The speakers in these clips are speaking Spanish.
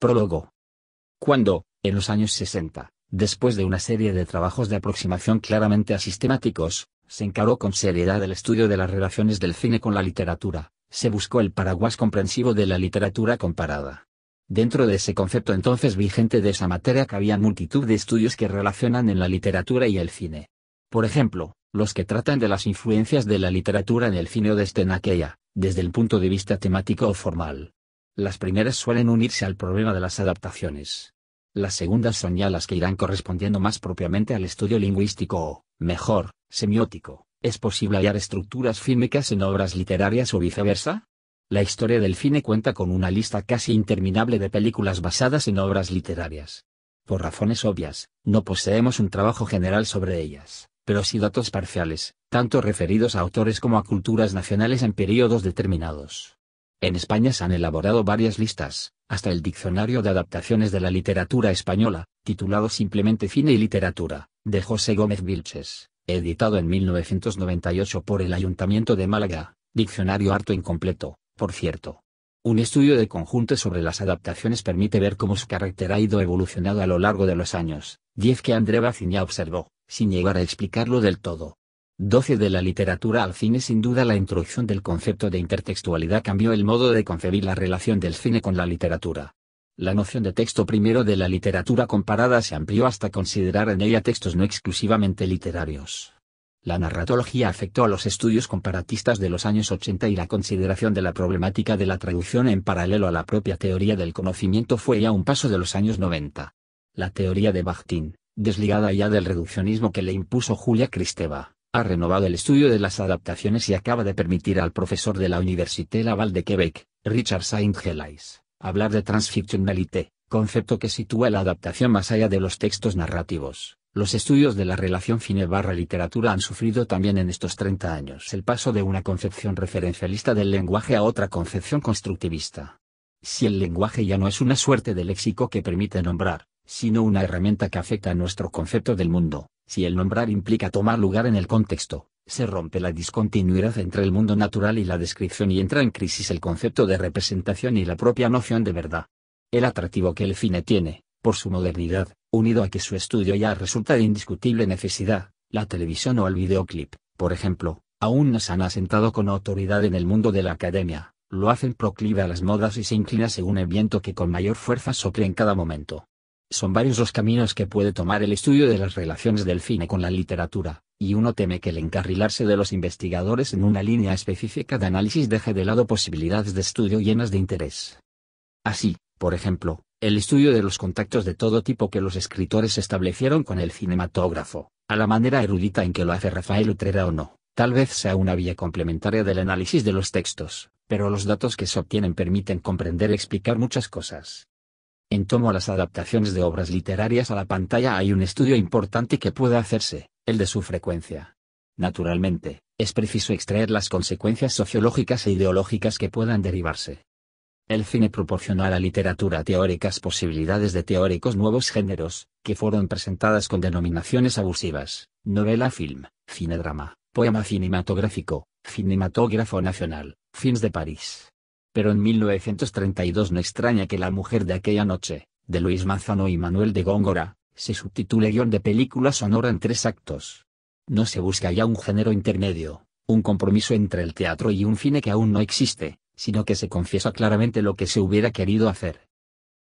Prólogo. Cuando, en los años 60, después de una serie de trabajos de aproximación claramente asistemáticos, se encaró con seriedad el estudio de las relaciones del cine con la literatura, se buscó el paraguas comprensivo de la literatura comparada. Dentro de ese concepto entonces vigente de esa materia cabía multitud de estudios que relacionan en la literatura y el cine. Por ejemplo, los que tratan de las influencias de la literatura en el cine o desde en aquella, desde el punto de vista temático o formal, las primeras suelen unirse al problema de las adaptaciones. Las segundas son ya las que irán correspondiendo más propiamente al estudio lingüístico o, mejor, semiótico. ¿Es posible hallar estructuras fílmicas en obras literarias o viceversa? La historia del cine cuenta con una lista casi interminable de películas basadas en obras literarias. Por razones obvias, no poseemos un trabajo general sobre ellas, pero sí datos parciales, tanto referidos a autores como a culturas nacionales en periodos determinados. En España se han elaborado varias listas, hasta el Diccionario de Adaptaciones de la Literatura Española, titulado simplemente Cine y Literatura, de José Gómez Vilches, editado en 1998 por el Ayuntamiento de Málaga, diccionario harto incompleto, por cierto. Un estudio de conjunto sobre las adaptaciones permite ver cómo su carácter ha ido evolucionando a lo largo de los años, Diez que André Baciña observó, sin llegar a explicarlo del todo. 12 de la literatura al cine Sin duda la introducción del concepto de intertextualidad cambió el modo de concebir la relación del cine con la literatura. La noción de texto primero de la literatura comparada se amplió hasta considerar en ella textos no exclusivamente literarios. La narratología afectó a los estudios comparatistas de los años 80 y la consideración de la problemática de la traducción en paralelo a la propia teoría del conocimiento fue ya un paso de los años 90. La teoría de Bakhtin, desligada ya del reduccionismo que le impuso Julia Kristeva ha renovado el estudio de las adaptaciones y acaba de permitir al profesor de la Université Laval de Quebec, Richard Saint-Gelais, hablar de transfictionalité, concepto que sitúa la adaptación más allá de los textos narrativos. Los estudios de la relación cine barra literatura han sufrido también en estos 30 años el paso de una concepción referencialista del lenguaje a otra concepción constructivista. Si el lenguaje ya no es una suerte de léxico que permite nombrar, sino una herramienta que afecta a nuestro concepto del mundo, si el nombrar implica tomar lugar en el contexto, se rompe la discontinuidad entre el mundo natural y la descripción y entra en crisis el concepto de representación y la propia noción de verdad. El atractivo que el cine tiene, por su modernidad, unido a que su estudio ya resulta de indiscutible necesidad, la televisión o el videoclip, por ejemplo, aún no se han asentado con autoridad en el mundo de la academia, lo hacen proclive a las modas y se inclina según el viento que con mayor fuerza sople en cada momento. Son varios los caminos que puede tomar el estudio de las relaciones del cine con la literatura, y uno teme que el encarrilarse de los investigadores en una línea específica de análisis deje de lado posibilidades de estudio llenas de interés. Así, por ejemplo, el estudio de los contactos de todo tipo que los escritores establecieron con el cinematógrafo, a la manera erudita en que lo hace Rafael Utrera o no, tal vez sea una vía complementaria del análisis de los textos, pero los datos que se obtienen permiten comprender y explicar muchas cosas. En tomo las adaptaciones de obras literarias a la pantalla hay un estudio importante que puede hacerse, el de su frecuencia. Naturalmente, es preciso extraer las consecuencias sociológicas e ideológicas que puedan derivarse. El cine proporciona a la literatura teóricas posibilidades de teóricos nuevos géneros, que fueron presentadas con denominaciones abusivas, novela film, cinedrama, poema cinematográfico, cinematógrafo nacional, films de París. Pero en 1932 no extraña que La mujer de aquella noche, de Luis Manzano y Manuel de Góngora, se subtitule guión de película sonora en tres actos. No se busca ya un género intermedio, un compromiso entre el teatro y un cine que aún no existe, sino que se confiesa claramente lo que se hubiera querido hacer.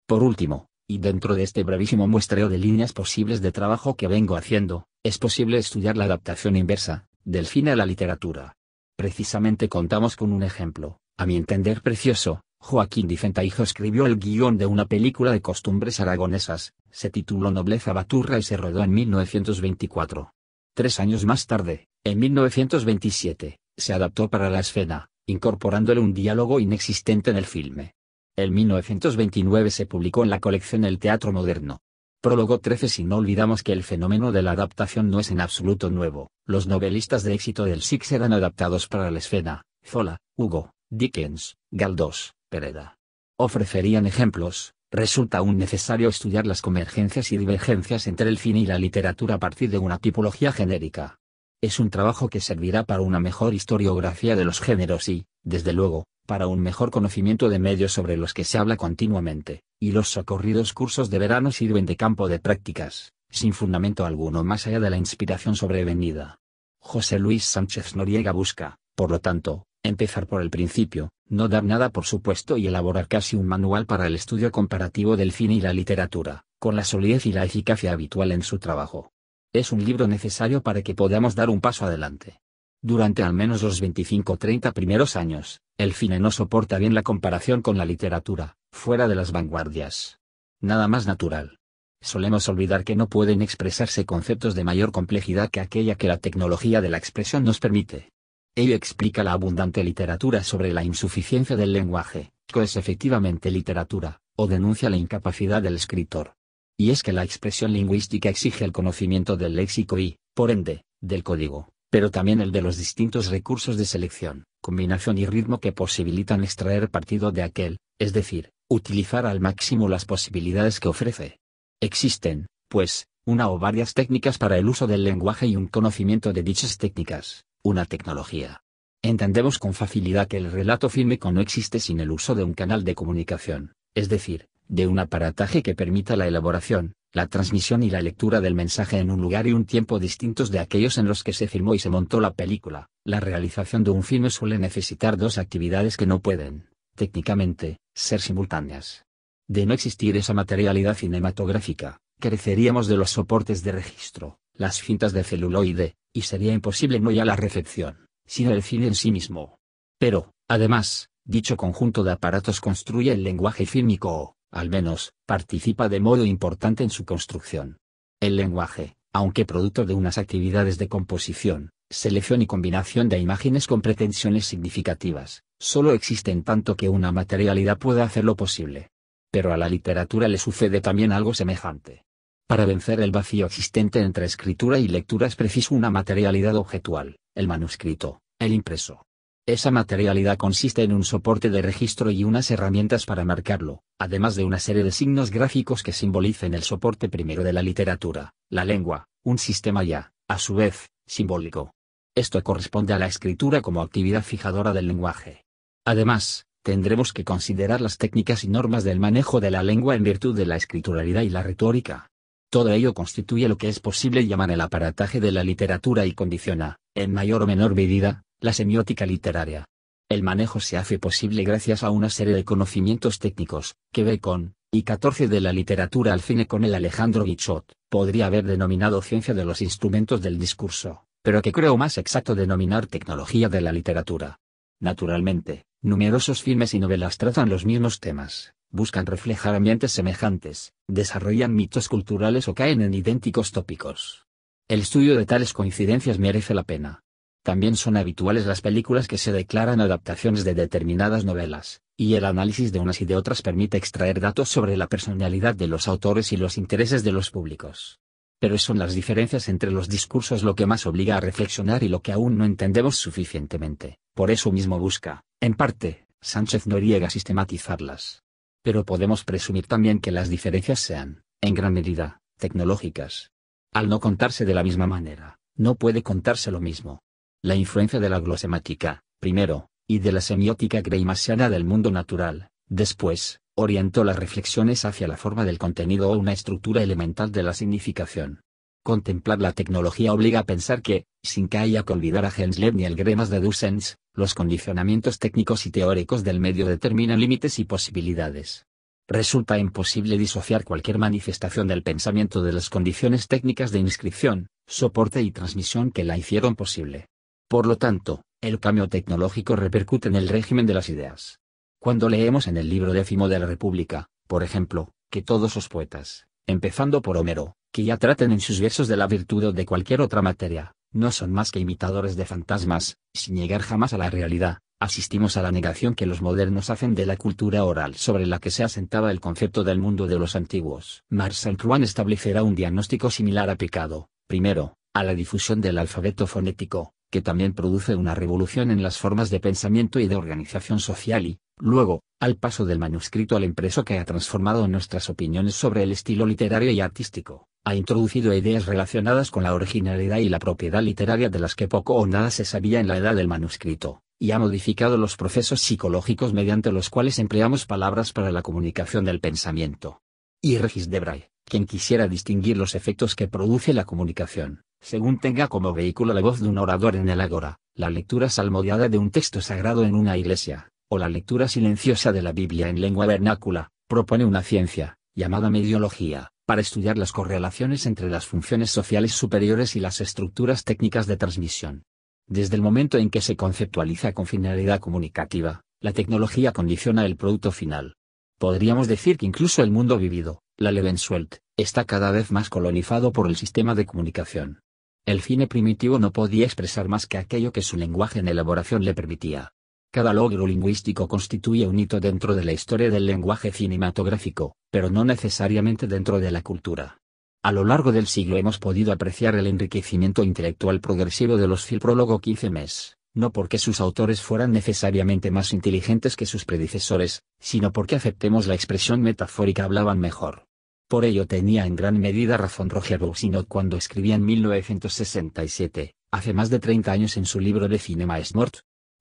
Por último, y dentro de este brevísimo muestreo de líneas posibles de trabajo que vengo haciendo, es posible estudiar la adaptación inversa, del cine a la literatura. Precisamente contamos con un ejemplo, a mi entender precioso, Joaquín Hijo escribió el guión de una película de costumbres aragonesas, se tituló Nobleza Baturra y se rodó en 1924. Tres años más tarde, en 1927, se adaptó para la escena, incorporándole un diálogo inexistente en el filme. En 1929 se publicó en la colección El Teatro Moderno. Prólogo 13 Si no olvidamos que el fenómeno de la adaptación no es en absoluto nuevo, los novelistas de éxito del Six eran adaptados para la escena, Zola, Hugo, Dickens, Galdós, Pereda. Ofrecerían ejemplos, resulta aún necesario estudiar las convergencias y divergencias entre el cine y la literatura a partir de una tipología genérica. Es un trabajo que servirá para una mejor historiografía de los géneros y, desde luego, para un mejor conocimiento de medios sobre los que se habla continuamente, y los socorridos cursos de verano sirven de campo de prácticas, sin fundamento alguno más allá de la inspiración sobrevenida. José Luis Sánchez Noriega busca, por lo tanto, empezar por el principio, no dar nada por supuesto y elaborar casi un manual para el estudio comparativo del cine y la literatura, con la solidez y la eficacia habitual en su trabajo. Es un libro necesario para que podamos dar un paso adelante. Durante al menos los 25 o 30 primeros años, el cine no soporta bien la comparación con la literatura, fuera de las vanguardias. Nada más natural. Solemos olvidar que no pueden expresarse conceptos de mayor complejidad que aquella que la tecnología de la expresión nos permite. Ello explica la abundante literatura sobre la insuficiencia del lenguaje, que es efectivamente literatura, o denuncia la incapacidad del escritor. Y es que la expresión lingüística exige el conocimiento del léxico y, por ende, del código, pero también el de los distintos recursos de selección, combinación y ritmo que posibilitan extraer partido de aquel, es decir, utilizar al máximo las posibilidades que ofrece. Existen, pues, una o varias técnicas para el uso del lenguaje y un conocimiento de dichas técnicas una tecnología. Entendemos con facilidad que el relato fílmico no existe sin el uso de un canal de comunicación, es decir, de un aparataje que permita la elaboración, la transmisión y la lectura del mensaje en un lugar y un tiempo distintos de aquellos en los que se filmó y se montó la película. La realización de un filme suele necesitar dos actividades que no pueden, técnicamente, ser simultáneas. De no existir esa materialidad cinematográfica, careceríamos de los soportes de registro, las cintas de celuloide, y sería imposible no ya la recepción, sino el cine en sí mismo. Pero, además, dicho conjunto de aparatos construye el lenguaje fílmico o, al menos, participa de modo importante en su construcción. El lenguaje, aunque producto de unas actividades de composición, selección y combinación de imágenes con pretensiones significativas, solo existe en tanto que una materialidad pueda hacerlo posible. Pero a la literatura le sucede también algo semejante. Para vencer el vacío existente entre escritura y lectura es preciso una materialidad objetual, el manuscrito, el impreso. Esa materialidad consiste en un soporte de registro y unas herramientas para marcarlo, además de una serie de signos gráficos que simbolicen el soporte primero de la literatura, la lengua, un sistema ya, a su vez, simbólico. Esto corresponde a la escritura como actividad fijadora del lenguaje. Además, tendremos que considerar las técnicas y normas del manejo de la lengua en virtud de la escrituralidad y la retórica, todo ello constituye lo que es posible llamar el aparataje de la literatura y condiciona, en mayor o menor medida, la semiótica literaria. El manejo se hace posible gracias a una serie de conocimientos técnicos, que Bacon, y 14 de la literatura al cine con el Alejandro Guichot, podría haber denominado ciencia de los instrumentos del discurso, pero que creo más exacto denominar tecnología de la literatura. Naturalmente, numerosos filmes y novelas tratan los mismos temas, buscan reflejar ambientes semejantes, desarrollan mitos culturales o caen en idénticos tópicos. El estudio de tales coincidencias merece la pena. También son habituales las películas que se declaran adaptaciones de determinadas novelas, y el análisis de unas y de otras permite extraer datos sobre la personalidad de los autores y los intereses de los públicos. Pero son las diferencias entre los discursos lo que más obliga a reflexionar y lo que aún no entendemos suficientemente, por eso mismo busca, en parte, Sánchez Noriega sistematizarlas pero podemos presumir también que las diferencias sean, en gran medida, tecnológicas. Al no contarse de la misma manera, no puede contarse lo mismo. La influencia de la glosemática, primero, y de la semiótica greymasiana del mundo natural, después, orientó las reflexiones hacia la forma del contenido o una estructura elemental de la significación. Contemplar la tecnología obliga a pensar que, sin que haya que olvidar a Henslet ni el Gremas de Dussens, los condicionamientos técnicos y teóricos del medio determinan límites y posibilidades. Resulta imposible disociar cualquier manifestación del pensamiento de las condiciones técnicas de inscripción, soporte y transmisión que la hicieron posible. Por lo tanto, el cambio tecnológico repercute en el régimen de las ideas. Cuando leemos en el libro décimo de la República, por ejemplo, que todos los poetas, empezando por Homero, que ya traten en sus versos de la virtud o de cualquier otra materia, no son más que imitadores de fantasmas, sin llegar jamás a la realidad, asistimos a la negación que los modernos hacen de la cultura oral sobre la que se asentaba el concepto del mundo de los antiguos. Marcel proust establecerá un diagnóstico similar a pecado, primero, a la difusión del alfabeto fonético, que también produce una revolución en las formas de pensamiento y de organización social y, luego, al paso del manuscrito al impreso que ha transformado nuestras opiniones sobre el estilo literario y artístico ha introducido ideas relacionadas con la originalidad y la propiedad literaria de las que poco o nada se sabía en la edad del manuscrito, y ha modificado los procesos psicológicos mediante los cuales empleamos palabras para la comunicación del pensamiento. Y Regis Debray, quien quisiera distinguir los efectos que produce la comunicación, según tenga como vehículo la voz de un orador en el ágora, la lectura salmodiada de un texto sagrado en una iglesia, o la lectura silenciosa de la Biblia en lengua vernácula, propone una ciencia, llamada mediología, para estudiar las correlaciones entre las funciones sociales superiores y las estructuras técnicas de transmisión. Desde el momento en que se conceptualiza con finalidad comunicativa, la tecnología condiciona el producto final. Podríamos decir que incluso el mundo vivido, la Lebenswelt, está cada vez más colonizado por el sistema de comunicación. El cine primitivo no podía expresar más que aquello que su lenguaje en elaboración le permitía. Cada logro lingüístico constituye un hito dentro de la historia del lenguaje cinematográfico, pero no necesariamente dentro de la cultura. A lo largo del siglo hemos podido apreciar el enriquecimiento intelectual progresivo de los filprólogo 15 mes, no porque sus autores fueran necesariamente más inteligentes que sus predecesores, sino porque aceptemos la expresión metafórica hablaban mejor. Por ello tenía en gran medida razón Roger Boussinot cuando escribía en 1967, hace más de 30 años en su libro de Cinema Smart.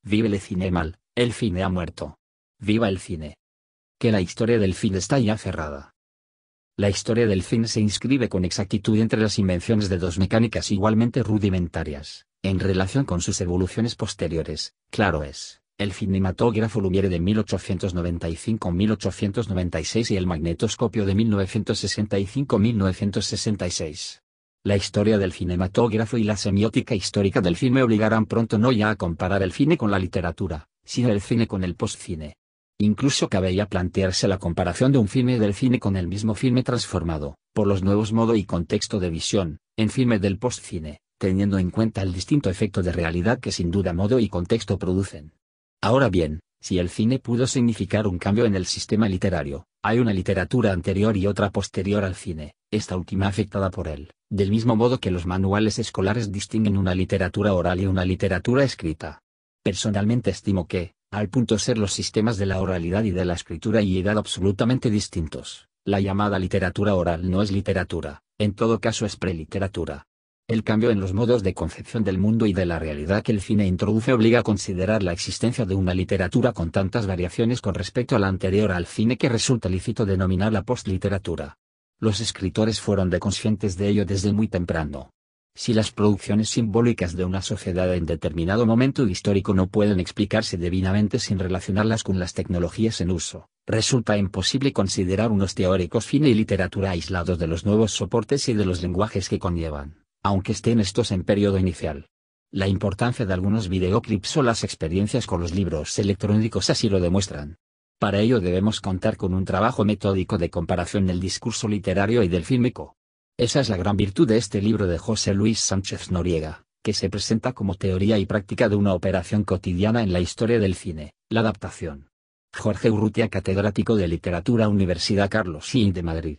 Vive el cine mal, el cine ha muerto. Viva el cine. Que la historia del cine está ya cerrada. La historia del cine se inscribe con exactitud entre las invenciones de dos mecánicas igualmente rudimentarias, en relación con sus evoluciones posteriores, claro es, el cinematógrafo Lumiere de 1895-1896 y el magnetoscopio de 1965-1966. La historia del cinematógrafo y la semiótica histórica del cine obligarán pronto no ya a comparar el cine con la literatura, sino el cine con el postcine. Incluso ya plantearse la comparación de un filme del cine con el mismo filme transformado, por los nuevos modo y contexto de visión, en filme del postcine, teniendo en cuenta el distinto efecto de realidad que sin duda modo y contexto producen. Ahora bien, si el cine pudo significar un cambio en el sistema literario, hay una literatura anterior y otra posterior al cine, esta última afectada por él del mismo modo que los manuales escolares distinguen una literatura oral y una literatura escrita. Personalmente estimo que, al punto ser los sistemas de la oralidad y de la escritura y edad absolutamente distintos, la llamada literatura oral no es literatura, en todo caso es preliteratura. El cambio en los modos de concepción del mundo y de la realidad que el cine introduce obliga a considerar la existencia de una literatura con tantas variaciones con respecto a la anterior al cine que resulta lícito denominar la postliteratura. Los escritores fueron de conscientes de ello desde muy temprano. Si las producciones simbólicas de una sociedad en determinado momento histórico no pueden explicarse divinamente sin relacionarlas con las tecnologías en uso, resulta imposible considerar unos teóricos fin y literatura aislados de los nuevos soportes y de los lenguajes que conllevan, aunque estén estos en periodo inicial. La importancia de algunos videoclips o las experiencias con los libros electrónicos así lo demuestran. Para ello debemos contar con un trabajo metódico de comparación del discurso literario y del fílmico. Esa es la gran virtud de este libro de José Luis Sánchez Noriega, que se presenta como teoría y práctica de una operación cotidiana en la historia del cine, la adaptación. Jorge Urrutia, catedrático de Literatura Universidad Carlos I de Madrid.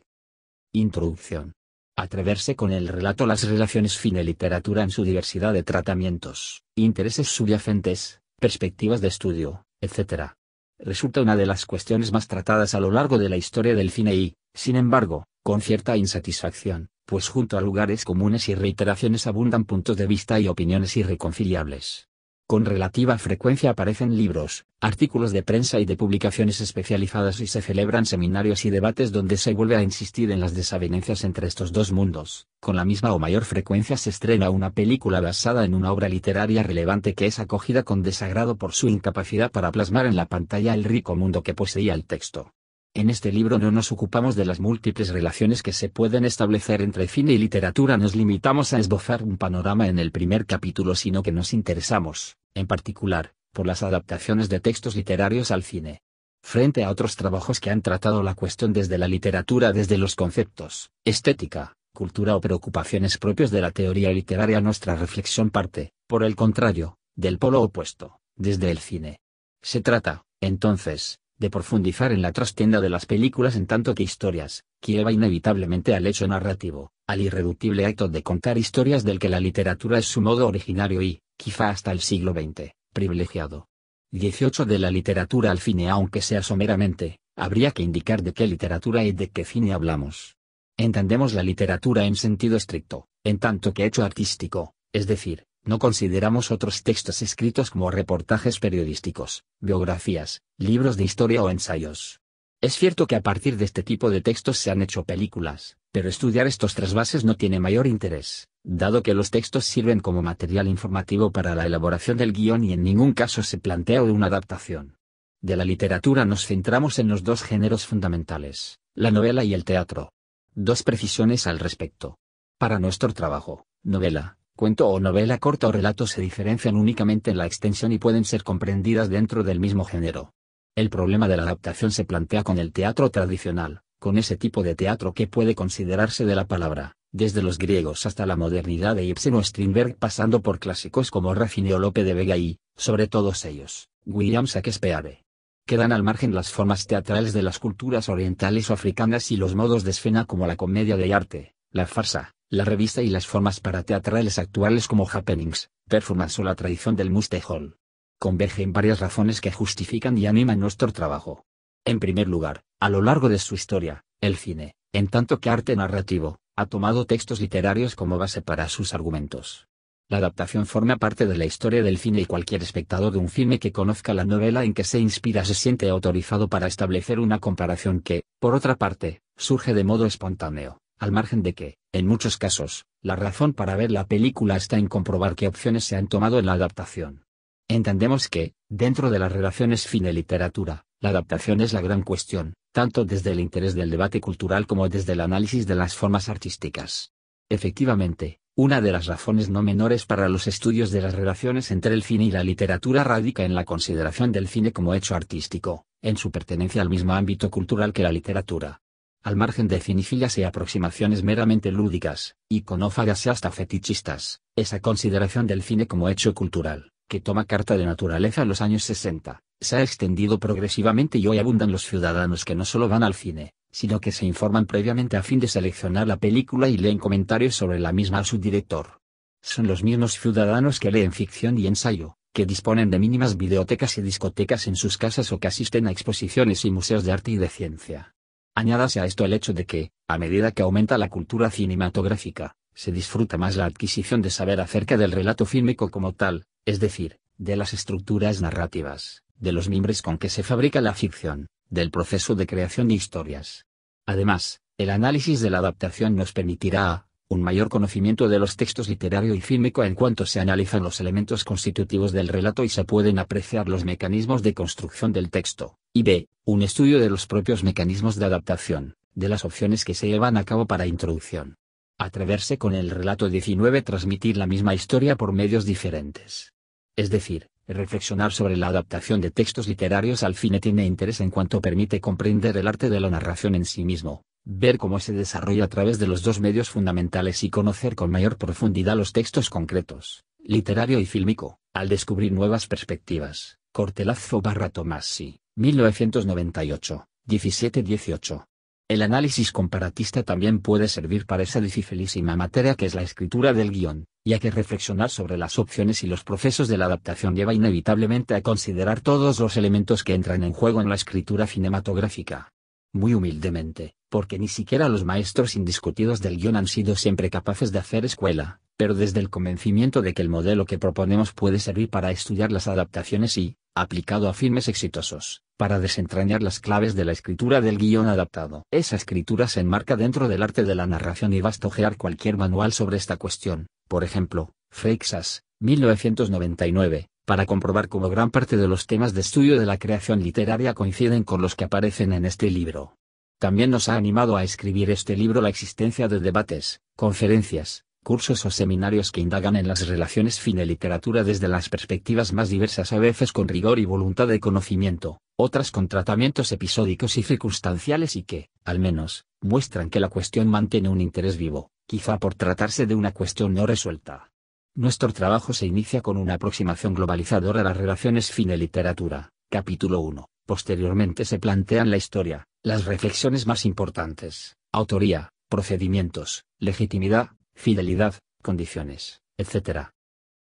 Introducción. Atreverse con el relato las relaciones cine-literatura en su diversidad de tratamientos, intereses subyacentes, perspectivas de estudio, etc resulta una de las cuestiones más tratadas a lo largo de la historia del cine y, sin embargo, con cierta insatisfacción, pues junto a lugares comunes y reiteraciones abundan puntos de vista y opiniones irreconciliables. Con relativa frecuencia aparecen libros, artículos de prensa y de publicaciones especializadas y se celebran seminarios y debates donde se vuelve a insistir en las desavenencias entre estos dos mundos. Con la misma o mayor frecuencia se estrena una película basada en una obra literaria relevante que es acogida con desagrado por su incapacidad para plasmar en la pantalla el rico mundo que poseía el texto. En este libro no nos ocupamos de las múltiples relaciones que se pueden establecer entre cine y literatura, nos limitamos a esbozar un panorama en el primer capítulo, sino que nos interesamos, en particular, por las adaptaciones de textos literarios al cine. Frente a otros trabajos que han tratado la cuestión desde la literatura, desde los conceptos, estética, cultura o preocupaciones propios de la teoría literaria, nuestra reflexión parte, por el contrario, del polo opuesto, desde el cine. Se trata, entonces, de profundizar en la trastienda de las películas en tanto que historias, que lleva inevitablemente al hecho narrativo, al irreductible acto de contar historias del que la literatura es su modo originario y, quizá hasta el siglo XX, privilegiado. 18 de la literatura al cine aunque sea someramente, habría que indicar de qué literatura y de qué cine hablamos. Entendemos la literatura en sentido estricto, en tanto que hecho artístico, es decir, no consideramos otros textos escritos como reportajes periodísticos, biografías, libros de historia o ensayos. Es cierto que a partir de este tipo de textos se han hecho películas, pero estudiar estos bases no tiene mayor interés, dado que los textos sirven como material informativo para la elaboración del guión y en ningún caso se plantea una adaptación. De la literatura nos centramos en los dos géneros fundamentales, la novela y el teatro. Dos precisiones al respecto. Para nuestro trabajo, novela, cuento o novela corta o relato se diferencian únicamente en la extensión y pueden ser comprendidas dentro del mismo género. El problema de la adaptación se plantea con el teatro tradicional, con ese tipo de teatro que puede considerarse de la palabra, desde los griegos hasta la modernidad de Ibsen o Strindberg pasando por clásicos como Raffine o Lope de Vega y, sobre todos ellos, William Shakespeare. Quedan al margen las formas teatrales de las culturas orientales o africanas y los modos de escena como la comedia de arte, la farsa, la revista y las formas para teatrales actuales como happenings, performance o la tradición del Muste Hall. Convergen varias razones que justifican y animan nuestro trabajo. En primer lugar, a lo largo de su historia, el cine, en tanto que arte narrativo, ha tomado textos literarios como base para sus argumentos. La adaptación forma parte de la historia del cine y cualquier espectador de un filme que conozca la novela en que se inspira se siente autorizado para establecer una comparación que, por otra parte, surge de modo espontáneo, al margen de que, en muchos casos, la razón para ver la película está en comprobar qué opciones se han tomado en la adaptación. Entendemos que, dentro de las relaciones cine-literatura, la adaptación es la gran cuestión, tanto desde el interés del debate cultural como desde el análisis de las formas artísticas. Efectivamente, una de las razones no menores para los estudios de las relaciones entre el cine y la literatura radica en la consideración del cine como hecho artístico, en su pertenencia al mismo ámbito cultural que la literatura al margen de cinefilia y aproximaciones meramente lúdicas, iconófagas y hasta fetichistas, esa consideración del cine como hecho cultural, que toma carta de naturaleza en los años 60, se ha extendido progresivamente y hoy abundan los ciudadanos que no solo van al cine, sino que se informan previamente a fin de seleccionar la película y leen comentarios sobre la misma a su director. Son los mismos ciudadanos que leen ficción y ensayo, que disponen de mínimas videotecas y discotecas en sus casas o que asisten a exposiciones y museos de arte y de ciencia, Añádase a esto el hecho de que, a medida que aumenta la cultura cinematográfica, se disfruta más la adquisición de saber acerca del relato fílmico como tal, es decir, de las estructuras narrativas, de los mimbres con que se fabrica la ficción, del proceso de creación de historias. Además, el análisis de la adaptación nos permitirá, un mayor conocimiento de los textos literario y fílmico en cuanto se analizan los elementos constitutivos del relato y se pueden apreciar los mecanismos de construcción del texto, y b. un estudio de los propios mecanismos de adaptación, de las opciones que se llevan a cabo para introducción. Atreverse con el relato 19 transmitir la misma historia por medios diferentes. Es decir, reflexionar sobre la adaptación de textos literarios al cine tiene interés en cuanto permite comprender el arte de la narración en sí mismo, ver cómo se desarrolla a través de los dos medios fundamentales y conocer con mayor profundidad los textos concretos, literario y fílmico, al descubrir nuevas perspectivas. Cortelazzo barra Tomassi, 1998, 17-18. El análisis comparatista también puede servir para esa dificilísima materia que es la escritura del guión, ya que reflexionar sobre las opciones y los procesos de la adaptación lleva inevitablemente a considerar todos los elementos que entran en juego en la escritura cinematográfica. Muy humildemente, porque ni siquiera los maestros indiscutidos del guión han sido siempre capaces de hacer escuela, pero desde el convencimiento de que el modelo que proponemos puede servir para estudiar las adaptaciones y, aplicado a filmes exitosos, para desentrañar las claves de la escritura del guión adaptado. Esa escritura se enmarca dentro del arte de la narración y basta ojear cualquier manual sobre esta cuestión, por ejemplo, Freixas, 1999, para comprobar cómo gran parte de los temas de estudio de la creación literaria coinciden con los que aparecen en este libro. También nos ha animado a escribir este libro la existencia de debates, conferencias, cursos o seminarios que indagan en las relaciones fine-literatura desde las perspectivas más diversas a veces con rigor y voluntad de conocimiento, otras con tratamientos episódicos y circunstanciales y que, al menos, muestran que la cuestión mantiene un interés vivo, quizá por tratarse de una cuestión no resuelta. Nuestro trabajo se inicia con una aproximación globalizadora a las relaciones fine-literatura, capítulo 1. Posteriormente se plantean la historia, las reflexiones más importantes, autoría, procedimientos, legitimidad, fidelidad, condiciones, etc.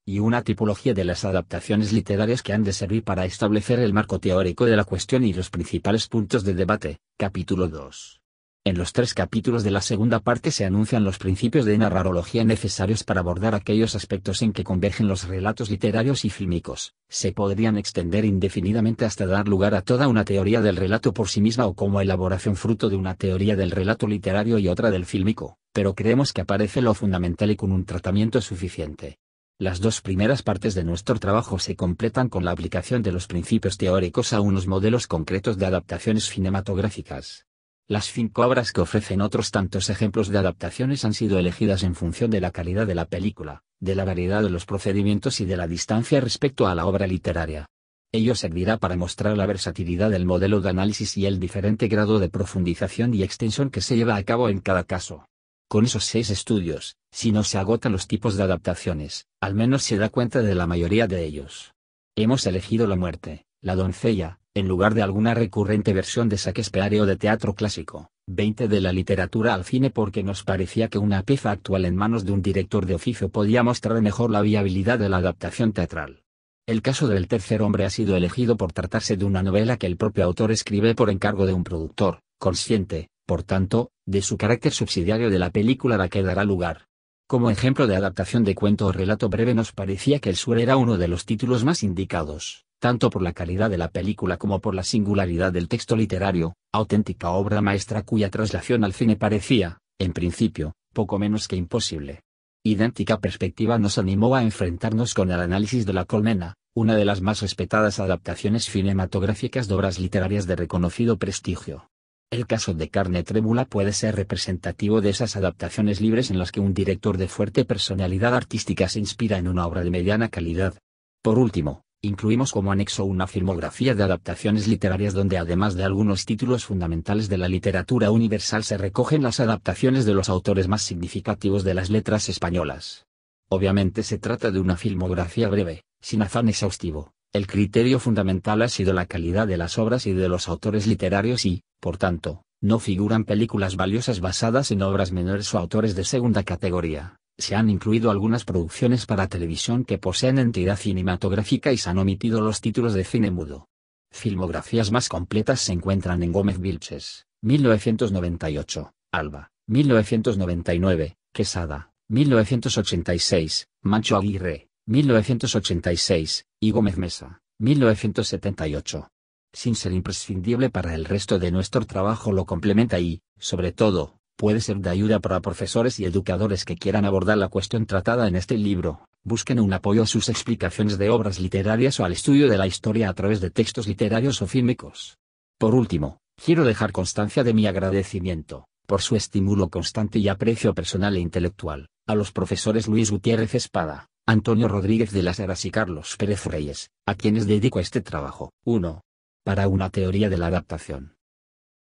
Y una tipología de las adaptaciones literarias que han de servir para establecer el marco teórico de la cuestión y los principales puntos de debate, capítulo 2. En los tres capítulos de la segunda parte se anuncian los principios de narrarología necesarios para abordar aquellos aspectos en que convergen los relatos literarios y fílmicos. Se podrían extender indefinidamente hasta dar lugar a toda una teoría del relato por sí misma o como elaboración fruto de una teoría del relato literario y otra del fílmico, pero creemos que aparece lo fundamental y con un tratamiento suficiente. Las dos primeras partes de nuestro trabajo se completan con la aplicación de los principios teóricos a unos modelos concretos de adaptaciones cinematográficas. Las cinco obras que ofrecen otros tantos ejemplos de adaptaciones han sido elegidas en función de la calidad de la película, de la variedad de los procedimientos y de la distancia respecto a la obra literaria. Ello servirá para mostrar la versatilidad del modelo de análisis y el diferente grado de profundización y extensión que se lleva a cabo en cada caso. Con esos seis estudios, si no se agotan los tipos de adaptaciones, al menos se da cuenta de la mayoría de ellos. Hemos elegido la muerte, la doncella, en lugar de alguna recurrente versión de Shakespeare o de teatro clásico, 20 de la literatura al cine porque nos parecía que una pieza actual en manos de un director de oficio podía mostrar mejor la viabilidad de la adaptación teatral. El caso del tercer hombre ha sido elegido por tratarse de una novela que el propio autor escribe por encargo de un productor, consciente, por tanto, de su carácter subsidiario de la película a la que dará lugar. Como ejemplo de adaptación de cuento o relato breve nos parecía que El Sur era uno de los títulos más indicados tanto por la calidad de la película como por la singularidad del texto literario, auténtica obra maestra cuya traslación al cine parecía, en principio, poco menos que imposible. Idéntica perspectiva nos animó a enfrentarnos con el análisis de La Colmena, una de las más respetadas adaptaciones cinematográficas de obras literarias de reconocido prestigio. El caso de Carne Trémula puede ser representativo de esas adaptaciones libres en las que un director de fuerte personalidad artística se inspira en una obra de mediana calidad. Por último, incluimos como anexo una filmografía de adaptaciones literarias donde además de algunos títulos fundamentales de la literatura universal se recogen las adaptaciones de los autores más significativos de las letras españolas. Obviamente se trata de una filmografía breve, sin afán exhaustivo. El criterio fundamental ha sido la calidad de las obras y de los autores literarios y, por tanto, no figuran películas valiosas basadas en obras menores o autores de segunda categoría se han incluido algunas producciones para televisión que poseen entidad cinematográfica y se han omitido los títulos de cine mudo. Filmografías más completas se encuentran en Gómez Vilches, 1998, Alba, 1999, Quesada, 1986, Mancho Aguirre, 1986, y Gómez Mesa, 1978. Sin ser imprescindible para el resto de nuestro trabajo lo complementa y, sobre todo, puede ser de ayuda para profesores y educadores que quieran abordar la cuestión tratada en este libro, busquen un apoyo a sus explicaciones de obras literarias o al estudio de la historia a través de textos literarios o fílmicos. Por último, quiero dejar constancia de mi agradecimiento, por su estímulo constante y aprecio personal e intelectual, a los profesores Luis Gutiérrez Espada, Antonio Rodríguez de las Heras y Carlos Pérez Reyes, a quienes dedico este trabajo. 1. Para una teoría de la adaptación.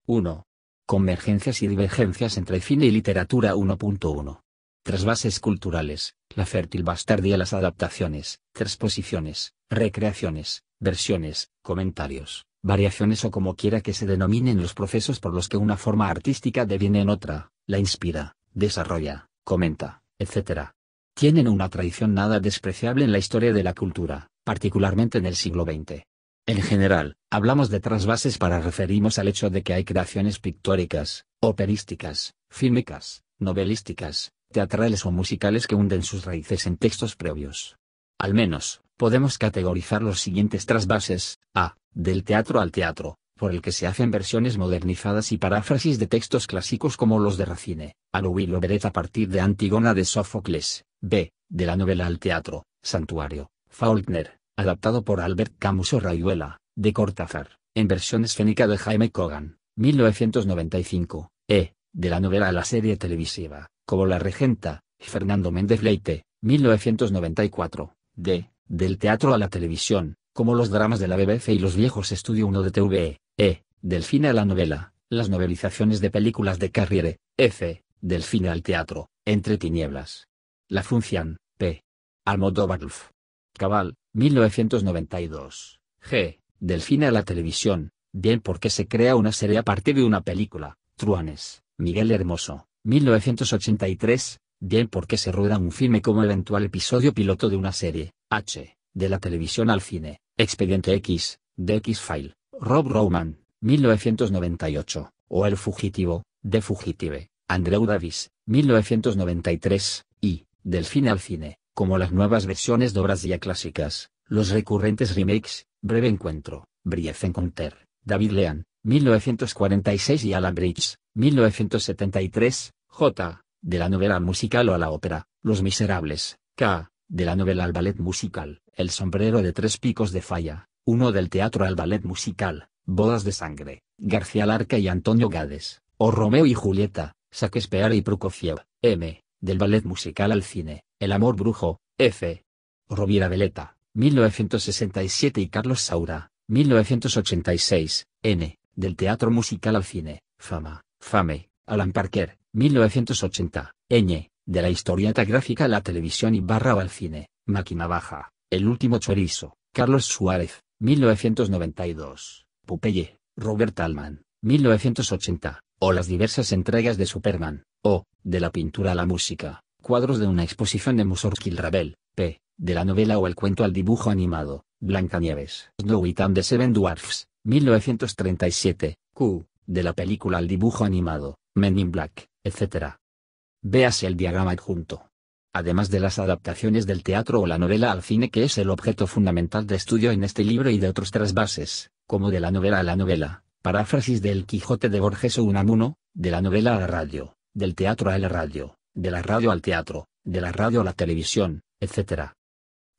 1. Convergencias y divergencias entre cine y literatura 1.1. bases culturales, la fértil bastardía las adaptaciones, transposiciones, recreaciones, versiones, comentarios, variaciones o como quiera que se denominen los procesos por los que una forma artística deviene en otra, la inspira, desarrolla, comenta, etc. Tienen una tradición nada despreciable en la historia de la cultura, particularmente en el siglo XX. En general, hablamos de trasbases para referirnos al hecho de que hay creaciones pictóricas, operísticas, fílmicas, novelísticas, teatrales o musicales que hunden sus raíces en textos previos. Al menos, podemos categorizar los siguientes trasbases: a, del teatro al teatro, por el que se hacen versiones modernizadas y paráfrasis de textos clásicos como los de Racine, Aluilo Beret a partir de Antígona de Sófocles, b, de la novela al teatro, Santuario, Faulkner, adaptado por Albert Camus o Rayuela, de Cortázar, en versión escénica de Jaime Cogan, 1995, e, de la novela a la serie televisiva, como La Regenta, Fernando Méndez Leite, 1994, d, del teatro a la televisión, como los dramas de la BBC y los viejos Estudio 1 de TVE, e, del cine a la novela, las novelizaciones de películas de Carriere, f, del cine al teatro, Entre Tinieblas. La Función, p. Almodóvar. Cabal, 1992. G. Del cine a la televisión, bien porque se crea una serie a partir de una película. Truanes, Miguel Hermoso, 1983, bien porque se rueda un filme como eventual episodio piloto de una serie. H. De la televisión al cine, Expediente X, de X-File, Rob Roman, 1998, o El Fugitivo, de Fugitive, Andrew Davis, 1993, y, Del cine al cine, como las nuevas versiones de obras ya clásicas, los recurrentes remakes, Breve Encuentro, Brief Encounter, David Lean, 1946 y Alan Bridges, 1973, J, de la novela musical o a la ópera, Los Miserables, K, de la novela al ballet musical, El sombrero de tres picos de falla, uno del teatro al ballet musical, Bodas de sangre, García Larca y Antonio Gades, o Romeo y Julieta, Shakespeare y Prokofiev, M del ballet musical al cine, El amor brujo, F. Robiera Veleta, 1967 y Carlos Saura, 1986, N. del teatro musical al cine, Fama, Fame, Alan Parker, 1980, Ñ. de la historieta gráfica a la televisión y barra al cine, Máquina Baja, El último chorizo, Carlos Suárez, 1992, Pupeye, Robert Alman, 1980, o las diversas entregas de Superman, o, de la pintura a la música, cuadros de una exposición de Mussorgsky Rabel, P, de la novela o el cuento al dibujo animado, Blancanieves, Snowy and the Seven Dwarfs, 1937, Q, de la película al dibujo animado, Men in Black, etc. Véase el diagrama adjunto. Además de las adaptaciones del teatro o la novela al cine que es el objeto fundamental de estudio en este libro y de otros bases como de la novela a la novela, paráfrasis del Quijote de Borges o Unamuno, de la novela a la radio del teatro a la radio, de la radio al teatro, de la radio a la televisión, etc.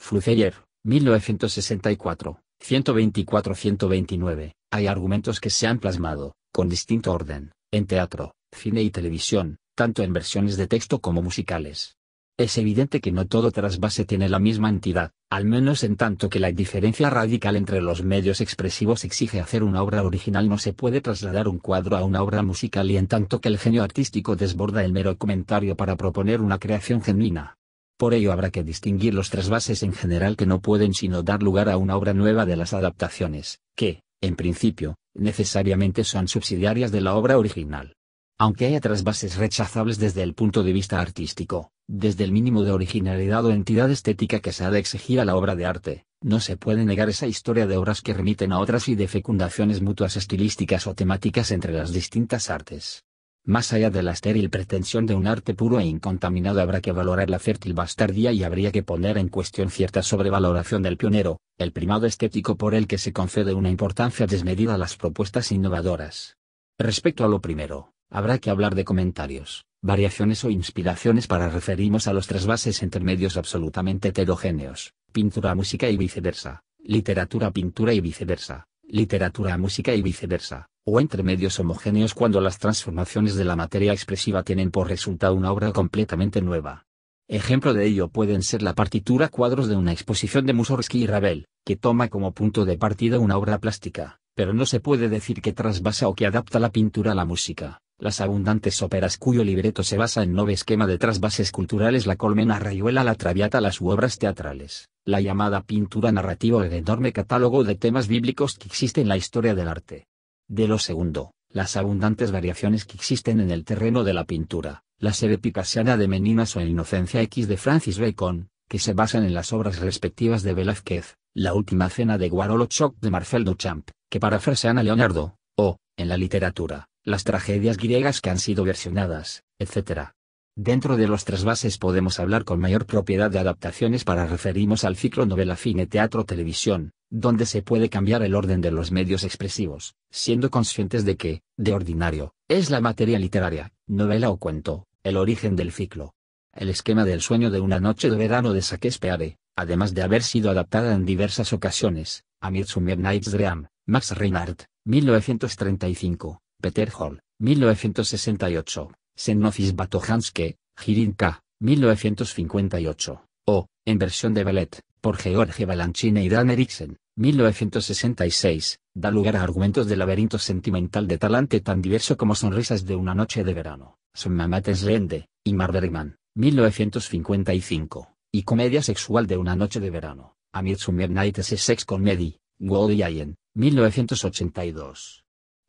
Fluceyer, 1964, 124-129. Hay argumentos que se han plasmado, con distinto orden, en teatro, cine y televisión, tanto en versiones de texto como musicales. Es evidente que no todo trasvase tiene la misma entidad, al menos en tanto que la diferencia radical entre los medios expresivos exige hacer una obra original no se puede trasladar un cuadro a una obra musical y en tanto que el genio artístico desborda el mero comentario para proponer una creación genuina. Por ello habrá que distinguir los trasvases en general que no pueden sino dar lugar a una obra nueva de las adaptaciones, que, en principio, necesariamente son subsidiarias de la obra original. Aunque haya trasvases rechazables desde el punto de vista artístico, desde el mínimo de originalidad o entidad estética que se ha de exigir a la obra de arte, no se puede negar esa historia de obras que remiten a otras y de fecundaciones mutuas estilísticas o temáticas entre las distintas artes. Más allá de la estéril pretensión de un arte puro e incontaminado habrá que valorar la fértil bastardía y habría que poner en cuestión cierta sobrevaloración del pionero, el primado estético por el que se concede una importancia desmedida a las propuestas innovadoras. Respecto a lo primero, Habrá que hablar de comentarios, variaciones o inspiraciones para referirnos a los trasvases entre medios absolutamente heterogéneos, pintura-música y viceversa, literatura-pintura y viceversa, literatura-música y viceversa, o entre medios homogéneos cuando las transformaciones de la materia expresiva tienen por resultado una obra completamente nueva. Ejemplo de ello pueden ser la partitura cuadros de una exposición de Mussorgsky y Ravel, que toma como punto de partida una obra plástica, pero no se puede decir que trasbasa o que adapta la pintura a la música. Las abundantes óperas cuyo libreto se basa en nueve esquema de trasvases culturales La colmena rayuela La traviata Las u obras teatrales, la llamada pintura narrativa o el enorme catálogo de temas bíblicos que existe en la historia del arte. De lo segundo, las abundantes variaciones que existen en el terreno de la pintura, la serie picasiana de Meninas o Inocencia X de Francis Bacon, que se basan en las obras respectivas de Velázquez, La Última Cena de Guarolo de Marcel Duchamp, que parafrasean a Leonardo, o, en la literatura, las tragedias griegas que han sido versionadas, etc. Dentro de los bases podemos hablar con mayor propiedad de adaptaciones para referirnos al ciclo novela cine teatro televisión, donde se puede cambiar el orden de los medios expresivos, siendo conscientes de que, de ordinario, es la materia literaria, novela o cuento, el origen del ciclo. El esquema del sueño de una noche de verano de Shakespeare, además de haber sido adaptada en diversas ocasiones, a Midsummer Night's Dream, Max Reinhardt, 1935, Peter Hall, 1968, Sennofis Batohanske, Girinka, 1958, o, en versión de ballet, por George Balanchine y Dan Eriksen, 1966, da lugar a argumentos de laberinto sentimental de talante tan diverso como Sonrisas de una noche de verano, Son Mamates y Marbergman, 1955, y Comedia sexual de una noche de verano, Amir Midsummer Night's Sex Comedy, Woody Allen, 1982.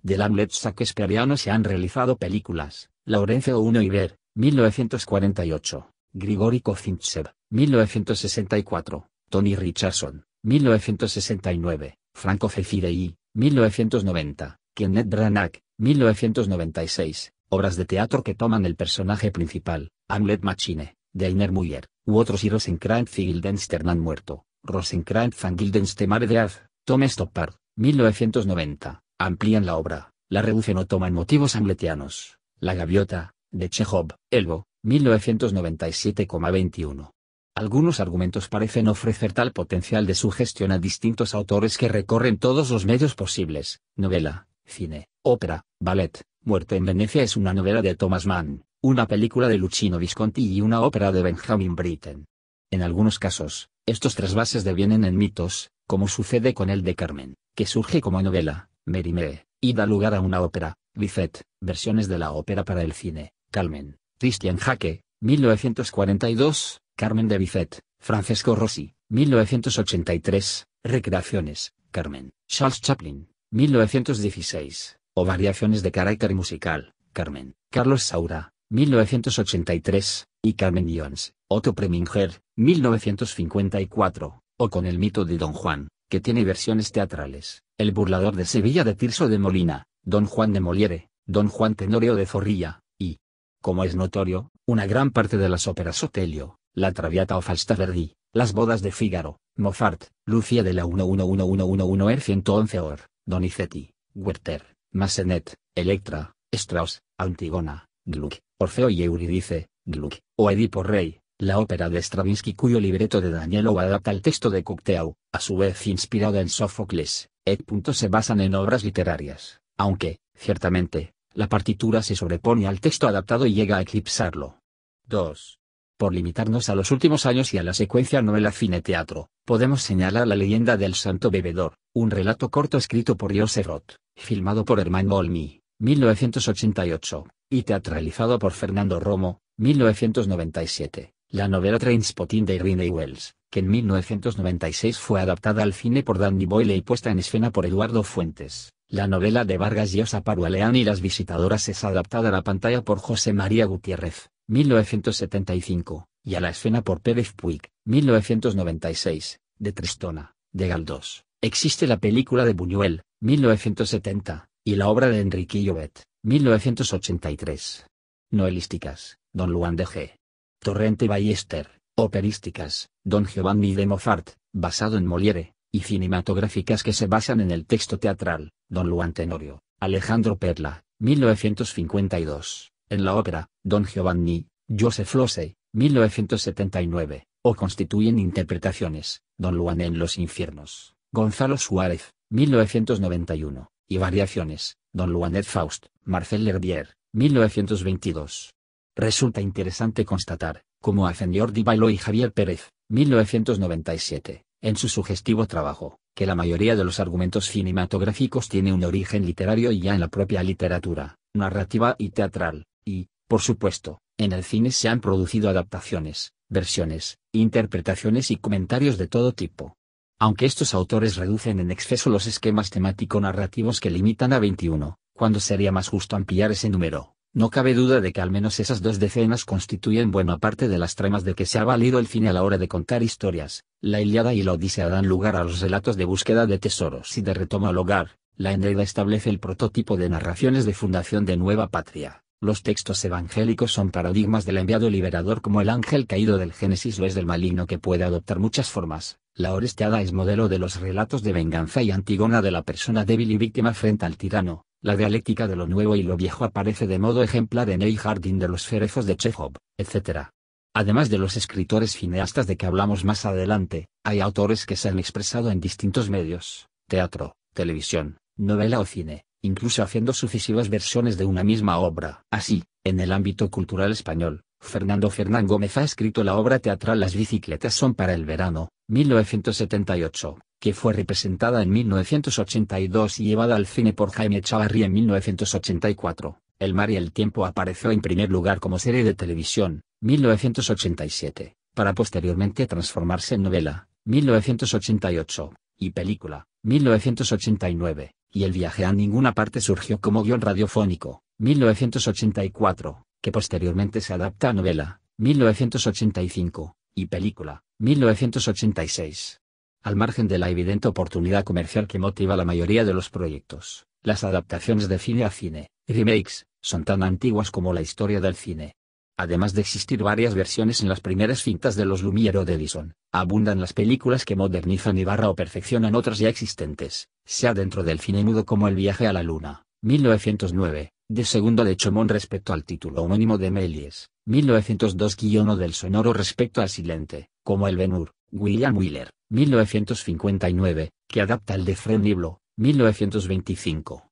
Del Hamlet Shakespeareano se han realizado películas, Laurencio y Ver, 1948, Grigori Kovintsev, 1964, Tony Richardson, 1969, Franco Cefirei, 1990, Kenneth Branagh, 1996, obras de teatro que toman el personaje principal, Hamlet Machine, de Muller, u otros y Rosencrantz y Guildenstern han muerto, Rosencrantz and Guildenstern Tom Stoppard, 1990, Amplían la obra, la reducen o toman motivos hamletianos. La Gaviota, de Chekhov, Elbo, 1997,21. Algunos argumentos parecen ofrecer tal potencial de sugestión a distintos autores que recorren todos los medios posibles, novela, cine, ópera, ballet, Muerte en Venecia es una novela de Thomas Mann, una película de Luchino Visconti y una ópera de Benjamin Britten. En algunos casos, estos trasvases devienen en mitos, como sucede con el de Carmen, que surge como novela, Merime, y da lugar a una ópera, Bizet, versiones de la ópera para el cine, Carmen, Christian Jaque, 1942, Carmen de Bizet, Francesco Rossi, 1983, Recreaciones, Carmen, Charles Chaplin, 1916, o Variaciones de carácter musical, Carmen, Carlos Saura, 1983, y Carmen Jones, Otto Preminger, 1954, o Con el mito de Don Juan, que tiene versiones teatrales, El burlador de Sevilla de Tirso de Molina, Don Juan de Moliere, Don Juan Tenorio de Zorrilla, y, como es notorio, una gran parte de las óperas Otelio, La Traviata o Falstaverdi, Las Bodas de Fígaro, Mozart, Lucia de la 111111R111 Or, Donizetti, Werther, Massenet, Electra, Strauss, Antigona, Gluck, Orfeo y Euridice, Gluck, o Edipo Rey, la ópera de Stravinsky cuyo libreto de o adapta el texto de Cocteau, a su vez inspirado en Sófocles, etc. se basan en obras literarias, aunque, ciertamente, la partitura se sobrepone al texto adaptado y llega a eclipsarlo. 2. Por limitarnos a los últimos años y a la secuencia novela-cine-teatro, podemos señalar la leyenda del Santo Bebedor, un relato corto escrito por Joseph Roth, filmado por Hermann Olmi, 1988, y teatralizado por Fernando Romo, 1997. La novela Trainspotting de Irvine Wells, que en 1996 fue adaptada al cine por Danny Boyle y puesta en escena por Eduardo Fuentes. La novela de Vargas Llosa Parualeán y las visitadoras es adaptada a la pantalla por José María Gutiérrez, 1975, y a la escena por Pérez Puig, 1996, de Tristona, de Galdós. Existe la película de Buñuel, 1970, y la obra de Enrique Llobet, 1983. Noelísticas, Don Luan de G. Torrente Ballester, operísticas, Don Giovanni de Mozart, basado en Moliere, y cinematográficas que se basan en el texto teatral, Don Luan Tenorio, Alejandro Perla, 1952, en la ópera, Don Giovanni, Joseph Losey, 1979, o constituyen interpretaciones, Don Luan en los infiernos, Gonzalo Suárez, 1991, y variaciones, Don Ed Faust, Marcel Lerdier, 1922. Resulta interesante constatar, como hacen Jordi Bailo y Javier Pérez, 1997, en su sugestivo trabajo, que la mayoría de los argumentos cinematográficos tiene un origen literario y ya en la propia literatura, narrativa y teatral, y, por supuesto, en el cine se han producido adaptaciones, versiones, interpretaciones y comentarios de todo tipo. Aunque estos autores reducen en exceso los esquemas temático-narrativos que limitan a 21, cuando sería más justo ampliar ese número. No cabe duda de que al menos esas dos decenas constituyen buena parte de las tramas de que se ha valido el cine a la hora de contar historias. La Iliada y la Odisea dan lugar a los relatos de búsqueda de tesoros y de retoma al hogar. La Eneida establece el prototipo de narraciones de fundación de nueva patria. Los textos evangélicos son paradigmas del enviado liberador como el ángel caído del Génesis o es del maligno que puede adoptar muchas formas. La oresteada es modelo de los relatos de venganza y Antígona de la persona débil y víctima frente al tirano. La dialéctica de lo nuevo y lo viejo aparece de modo ejemplar en El jardín de los cerezos de Chekhov, etc. Además de los escritores cineastas de que hablamos más adelante, hay autores que se han expresado en distintos medios, teatro, televisión, novela o cine, incluso haciendo sucesivas versiones de una misma obra. Así, en el ámbito cultural español, Fernando Fernán Gómez ha escrito la obra teatral Las bicicletas son para el verano, 1978, que fue representada en 1982 y llevada al cine por Jaime Chavarri en 1984. El mar y el tiempo apareció en primer lugar como serie de televisión, 1987, para posteriormente transformarse en novela, 1988, y película, 1989, y El viaje a ninguna parte surgió como guión radiofónico, 1984, que posteriormente se adapta a novela, 1985, y película, 1986. Al margen de la evidente oportunidad comercial que motiva la mayoría de los proyectos, las adaptaciones de cine a cine, remakes, son tan antiguas como la historia del cine. Además de existir varias versiones en las primeras cintas de los Lumière de Edison, abundan las películas que modernizan y barra o perfeccionan otras ya existentes, sea dentro del cine mudo como El viaje a la luna, 1909, de segundo de Chomón respecto al título homónimo de Méliès, 1902-1 del sonoro respecto al silente, como el Benur, William Wheeler, 1959, que adapta el de Fred Niblo, 1925.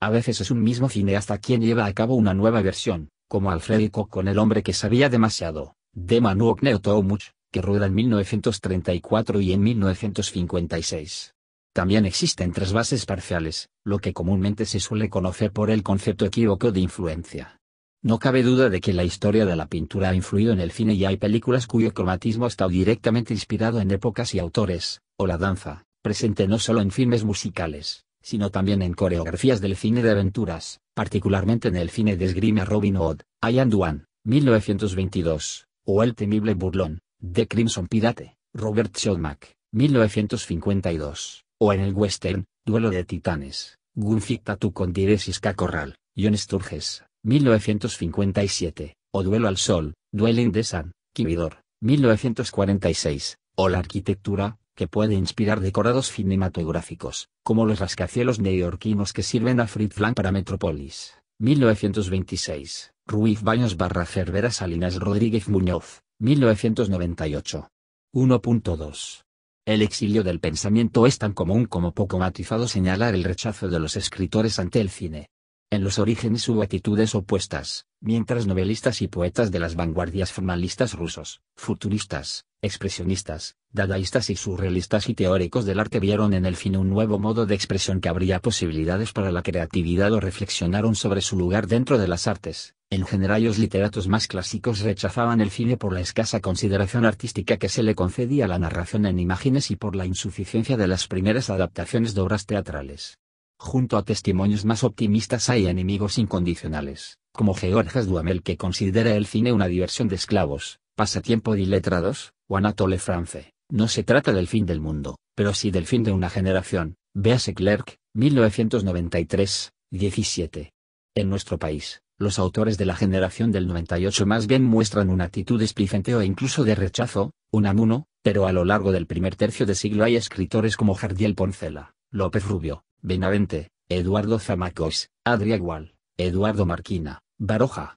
A veces es un mismo cineasta quien lleva a cabo una nueva versión, como Alfred con El hombre que sabía demasiado, de Manu Neotomuch, que rueda en 1934 y en 1956. También existen tres bases parciales, lo que comúnmente se suele conocer por el concepto equívoco de influencia. No cabe duda de que la historia de la pintura ha influido en el cine y hay películas cuyo cromatismo está directamente inspirado en épocas y autores, o la danza, presente no solo en filmes musicales, sino también en coreografías del cine de aventuras, particularmente en el cine de esgrima Robin Hood, and Duan, 1922, o El temible burlón, de Crimson Pirate, Robert Shodmack, 1952 o en el western, Duelo de Titanes, gunfic tatu con Diresis Cacorral, Corral, John Sturges, 1957, o Duelo al Sol, Dueling de San, Quividor, 1946, o la arquitectura, que puede inspirar decorados cinematográficos, como los rascacielos neoyorquinos que sirven a Fritz Lang para Metropolis, 1926, Ruiz Baños barra Cervera Salinas Rodríguez Muñoz, 1998. 1.2 el exilio del pensamiento es tan común como poco matizado señalar el rechazo de los escritores ante el cine. En los orígenes hubo actitudes opuestas, mientras novelistas y poetas de las vanguardias formalistas rusos, futuristas, expresionistas, dadaístas y surrealistas y teóricos del arte vieron en el cine un nuevo modo de expresión que abría posibilidades para la creatividad o reflexionaron sobre su lugar dentro de las artes. En general los literatos más clásicos rechazaban el cine por la escasa consideración artística que se le concedía a la narración en imágenes y por la insuficiencia de las primeras adaptaciones de obras teatrales. Junto a testimonios más optimistas hay enemigos incondicionales, como Georges Duhamel que considera el cine una diversión de esclavos, pasatiempo de letrados, o Anatole France. No se trata del fin del mundo, pero sí del fin de una generación. Véase Clerc, 1993, 17. En nuestro país, los autores de la generación del 98 más bien muestran una actitud displicente o incluso de rechazo, un amuno, pero a lo largo del primer tercio de siglo hay escritores como Jardiel Poncela, López Rubio, Benavente, Eduardo Zamacos, Adria Gual, Eduardo Marquina, Baroja,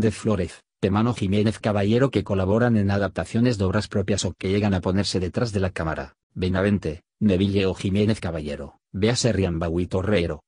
de Flores, Mano Jiménez Caballero que colaboran en adaptaciones de obras propias o que llegan a ponerse detrás de la cámara. Benavente, Neville o Jiménez Caballero, Vea Riambau y Torrero,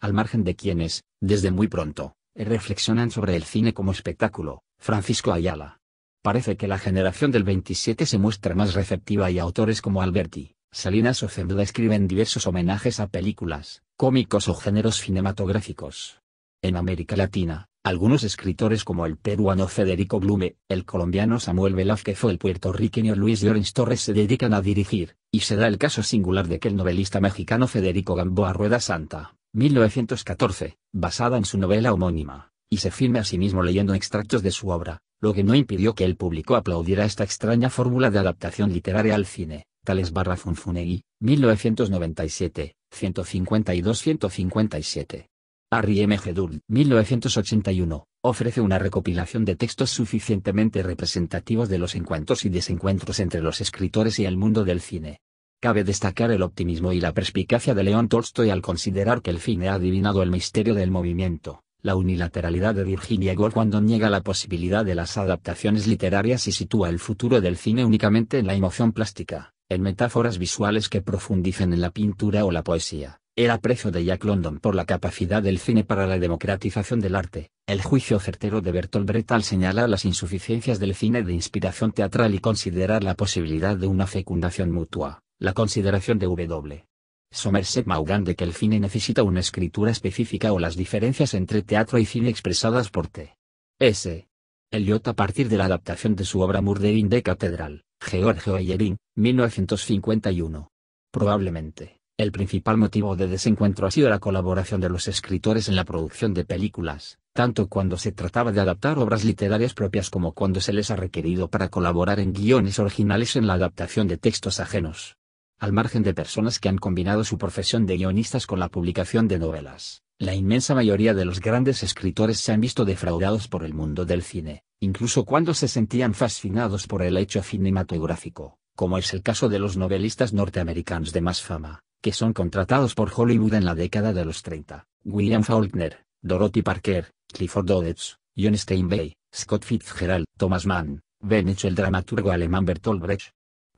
al margen de quienes, desde muy pronto, reflexionan sobre el cine como espectáculo, Francisco Ayala. Parece que la generación del 27 se muestra más receptiva y autores como Alberti, Salinas o Zembla escriben diversos homenajes a películas, cómicos o géneros cinematográficos. En América Latina, algunos escritores como el peruano Federico Blume, el colombiano Samuel Velázquez o el puertorriqueño Luis Lorenz Torres se dedican a dirigir, y se da el caso singular de que el novelista mexicano Federico Gamboa Rueda Santa, 1914, basada en su novela homónima, y se firme a sí mismo leyendo extractos de su obra, lo que no impidió que el público aplaudiera esta extraña fórmula de adaptación literaria al cine, Tales barra Funfunegui, 1997, 152-157. Harry M. Geduld, 1981, ofrece una recopilación de textos suficientemente representativos de los encuentros y desencuentros entre los escritores y el mundo del cine. Cabe destacar el optimismo y la perspicacia de León Tolstoy al considerar que el cine ha adivinado el misterio del movimiento, la unilateralidad de Virginia Woolf cuando niega la posibilidad de las adaptaciones literarias y sitúa el futuro del cine únicamente en la emoción plástica, en metáforas visuales que profundicen en la pintura o la poesía el aprecio de Jack London por la capacidad del cine para la democratización del arte, el juicio certero de Bertolt Brecht al señalar las insuficiencias del cine de inspiración teatral y considerar la posibilidad de una fecundación mutua, la consideración de W. Somerset Maugham de que el cine necesita una escritura específica o las diferencias entre teatro y cine expresadas por T. S. Eliot a partir de la adaptación de su obra Murdering de Catedral, George Oyerin, 1951. Probablemente. El principal motivo de desencuentro ha sido la colaboración de los escritores en la producción de películas, tanto cuando se trataba de adaptar obras literarias propias como cuando se les ha requerido para colaborar en guiones originales en la adaptación de textos ajenos. Al margen de personas que han combinado su profesión de guionistas con la publicación de novelas, la inmensa mayoría de los grandes escritores se han visto defraudados por el mundo del cine, incluso cuando se sentían fascinados por el hecho cinematográfico, como es el caso de los novelistas norteamericanos de más fama que son contratados por Hollywood en la década de los 30, William Faulkner, Dorothy Parker, Clifford Odets, John Steinbeck, Scott Fitzgerald, Thomas Mann, Benich el dramaturgo alemán Bertolt Brecht.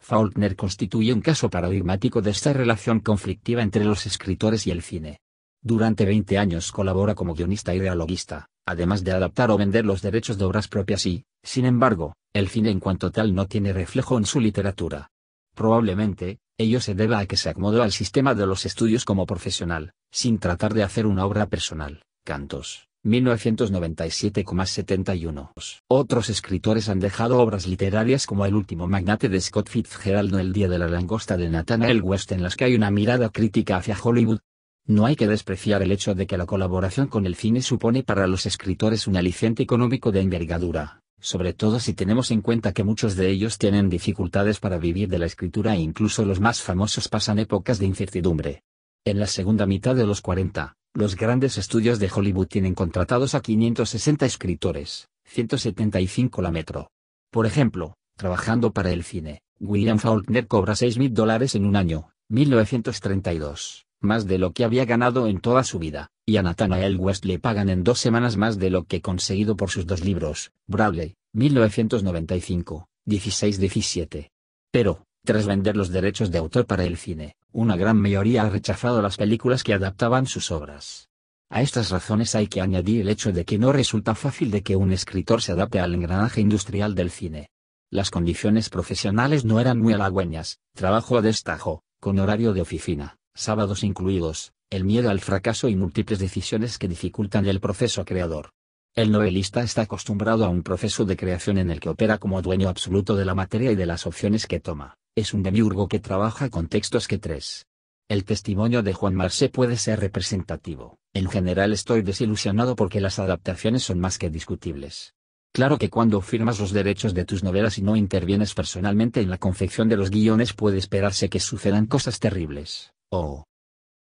Faulkner constituye un caso paradigmático de esta relación conflictiva entre los escritores y el cine. Durante 20 años colabora como guionista y dialoguista, además de adaptar o vender los derechos de obras propias y, sin embargo, el cine en cuanto tal no tiene reflejo en su literatura. Probablemente, Ello se debe a que se acomodó al sistema de los estudios como profesional, sin tratar de hacer una obra personal. Cantos, 1997,71. Otros escritores han dejado obras literarias como El último magnate de Scott Fitzgerald o El día de la langosta de Nathaniel West en las que hay una mirada crítica hacia Hollywood. No hay que despreciar el hecho de que la colaboración con el cine supone para los escritores un aliciente económico de envergadura, sobre todo si tenemos en cuenta que muchos de ellos tienen dificultades para vivir de la escritura e incluso los más famosos pasan épocas de incertidumbre. En la segunda mitad de los 40, los grandes estudios de Hollywood tienen contratados a 560 escritores, 175 la metro. Por ejemplo, trabajando para el cine, William Faulkner cobra 6.000 dólares en un año, 1932 más de lo que había ganado en toda su vida, y a Nathanael West le pagan en dos semanas más de lo que conseguido por sus dos libros, Bradley, 1995, 16-17. Pero, tras vender los derechos de autor para el cine, una gran mayoría ha rechazado las películas que adaptaban sus obras. A estas razones hay que añadir el hecho de que no resulta fácil de que un escritor se adapte al engranaje industrial del cine. Las condiciones profesionales no eran muy halagüeñas, trabajo a destajo, con horario de oficina, sábados incluidos, el miedo al fracaso y múltiples decisiones que dificultan el proceso creador. El novelista está acostumbrado a un proceso de creación en el que opera como dueño absoluto de la materia y de las opciones que toma. Es un demiurgo que trabaja con textos que tres. El testimonio de Juan Marcé puede ser representativo. En general estoy desilusionado porque las adaptaciones son más que discutibles. Claro que cuando firmas los derechos de tus novelas y no intervienes personalmente en la confección de los guiones puede esperarse que sucedan cosas terribles. Oh.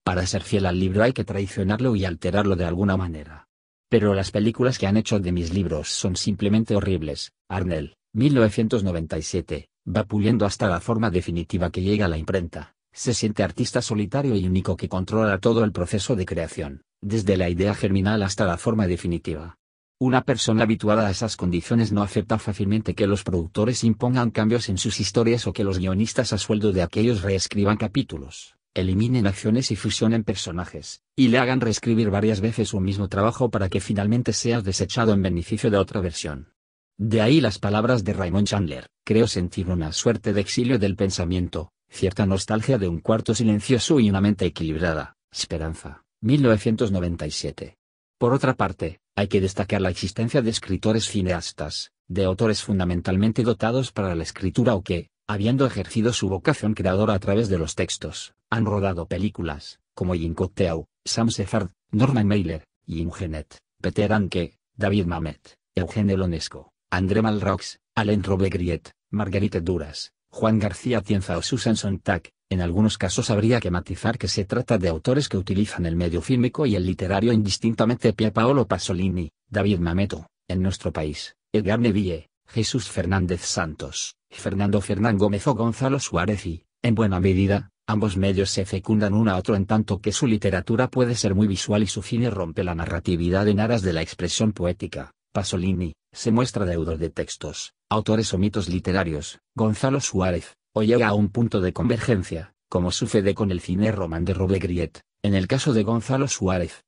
Para ser fiel al libro hay que traicionarlo y alterarlo de alguna manera. Pero las películas que han hecho de mis libros son simplemente horribles. Arnell, 1997, va puliendo hasta la forma definitiva que llega a la imprenta. Se siente artista solitario y único que controla todo el proceso de creación, desde la idea germinal hasta la forma definitiva. Una persona habituada a esas condiciones no acepta fácilmente que los productores impongan cambios en sus historias o que los guionistas a sueldo de aquellos reescriban capítulos eliminen acciones y fusionen personajes, y le hagan reescribir varias veces un mismo trabajo para que finalmente sea desechado en beneficio de otra versión. De ahí las palabras de Raymond Chandler, creo sentir una suerte de exilio del pensamiento, cierta nostalgia de un cuarto silencioso y una mente equilibrada, Esperanza, 1997. Por otra parte, hay que destacar la existencia de escritores cineastas, de autores fundamentalmente dotados para la escritura o que, habiendo ejercido su vocación creadora a través de los textos, han rodado películas, como Jim Sam Sefard, Norman Mailer, Jim Genet, Peter Anke, David Mamet, Eugene Lonesco, André Malraux, Alain Robegriet, Marguerite Duras, Juan García Tienza o Susan Sontag. En algunos casos habría que matizar que se trata de autores que utilizan el medio fílmico y el literario indistintamente Pia Paolo Pasolini, David Mameto, en nuestro país, Edgar Neville, Jesús Fernández Santos, Fernando Fernán Gómez o Gonzalo Suárez y, en buena medida, ambos medios se fecundan uno a otro en tanto que su literatura puede ser muy visual y su cine rompe la narratividad en aras de la expresión poética. Pasolini, se muestra deudor de textos, autores o mitos literarios, Gonzalo Suárez, o llega a un punto de convergencia, como sucede con el cine román de Robert Griet, en el caso de Gonzalo Suárez.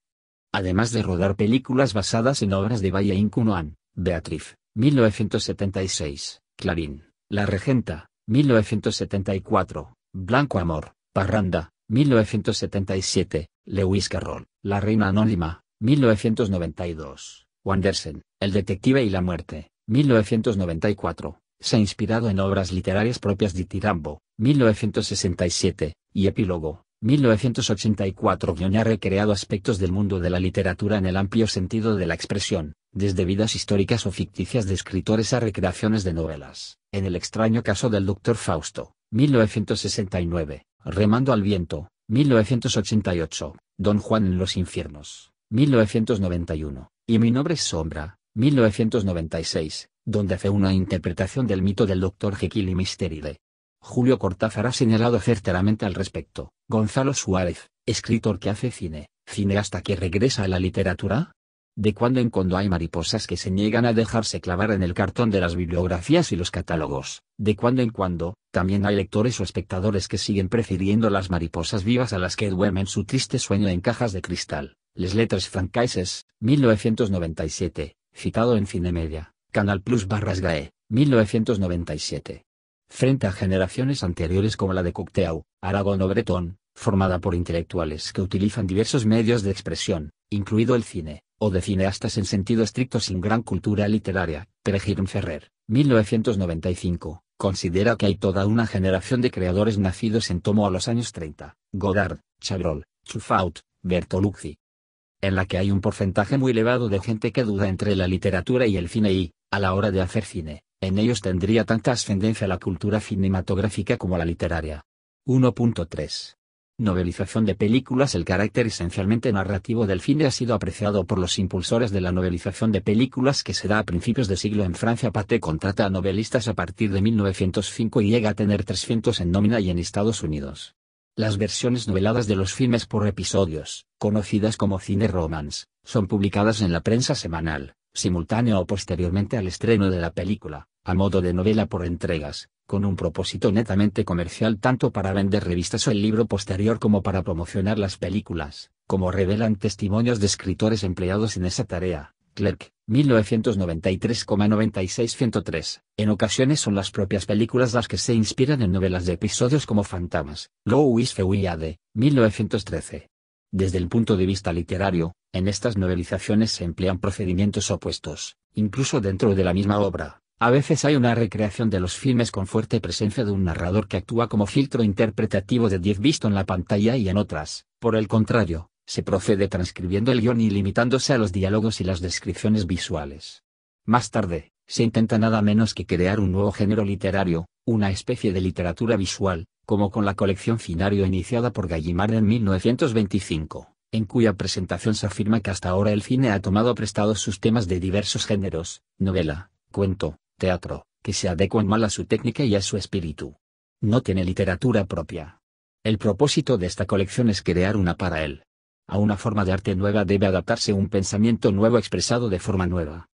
Además de rodar películas basadas en obras de Valle Incunoan, Beatriz, 1976, Clarín, La Regenta, 1974, Blanco Amor, Parranda, 1977, Lewis Carroll, La Reina Anónima, 1992, Wandersen, El Detective y la Muerte, 1994, se ha inspirado en obras literarias propias de Tirambo, 1967, y Epílogo, 1984 guion ha recreado aspectos del mundo de la literatura en el amplio sentido de la expresión, desde vidas históricas o ficticias de escritores a recreaciones de novelas, en el extraño caso del Dr. Fausto, 1969, Remando al Viento, 1988, Don Juan en los Infiernos, 1991, y Mi Nombre es Sombra, 1996, donde hace una interpretación del mito del Dr. Jekyll y Misteride. Julio Cortázar ha señalado certeramente al respecto, Gonzalo Suárez, escritor que hace cine, cine hasta que regresa a la literatura, de cuando en cuando hay mariposas que se niegan a dejarse clavar en el cartón de las bibliografías y los catálogos. De cuando en cuando, también hay lectores o espectadores que siguen prefiriendo las mariposas vivas a las que duermen su triste sueño en cajas de cristal. Les Lettres Francaises, 1997, citado en Media, Canal Plus barras GAE, 1997. Frente a generaciones anteriores como la de Cocteau, Aragón o Bretón, formada por intelectuales que utilizan diversos medios de expresión, incluido el cine, o de cineastas en sentido estricto sin gran cultura literaria, Peregrin Ferrer, 1995, considera que hay toda una generación de creadores nacidos en tomo a los años 30, Godard, Chabrol, Chufaut, Bertolucci, en la que hay un porcentaje muy elevado de gente que duda entre la literatura y el cine y, a la hora de hacer cine, en ellos tendría tanta ascendencia la cultura cinematográfica como la literaria. 1.3 Novelización de películas El carácter esencialmente narrativo del cine ha sido apreciado por los impulsores de la novelización de películas que se da a principios de siglo en Francia. Pate contrata a novelistas a partir de 1905 y llega a tener 300 en nómina y en Estados Unidos. Las versiones noveladas de los filmes por episodios, conocidas como cine romance, son publicadas en la prensa semanal, simultánea o posteriormente al estreno de la película, a modo de novela por entregas, con un propósito netamente comercial tanto para vender revistas o el libro posterior como para promocionar las películas, como revelan testimonios de escritores empleados en esa tarea. Clerk, 199396 En ocasiones son las propias películas las que se inspiran en novelas de episodios como Fantasmas, Louis Feuillade, 1913. Desde el punto de vista literario, en estas novelizaciones se emplean procedimientos opuestos, incluso dentro de la misma obra, a veces hay una recreación de los filmes con fuerte presencia de un narrador que actúa como filtro interpretativo de 10 visto en la pantalla y en otras, por el contrario, se procede transcribiendo el guión y limitándose a los diálogos y las descripciones visuales. Más tarde, se intenta nada menos que crear un nuevo género literario, una especie de literatura visual, como con la colección Finario iniciada por Gallimard en 1925, en cuya presentación se afirma que hasta ahora el cine ha tomado prestados sus temas de diversos géneros, novela, cuento, teatro, que se adecuan mal a su técnica y a su espíritu. No tiene literatura propia. El propósito de esta colección es crear una para él. A una forma de arte nueva debe adaptarse un pensamiento nuevo expresado de forma nueva.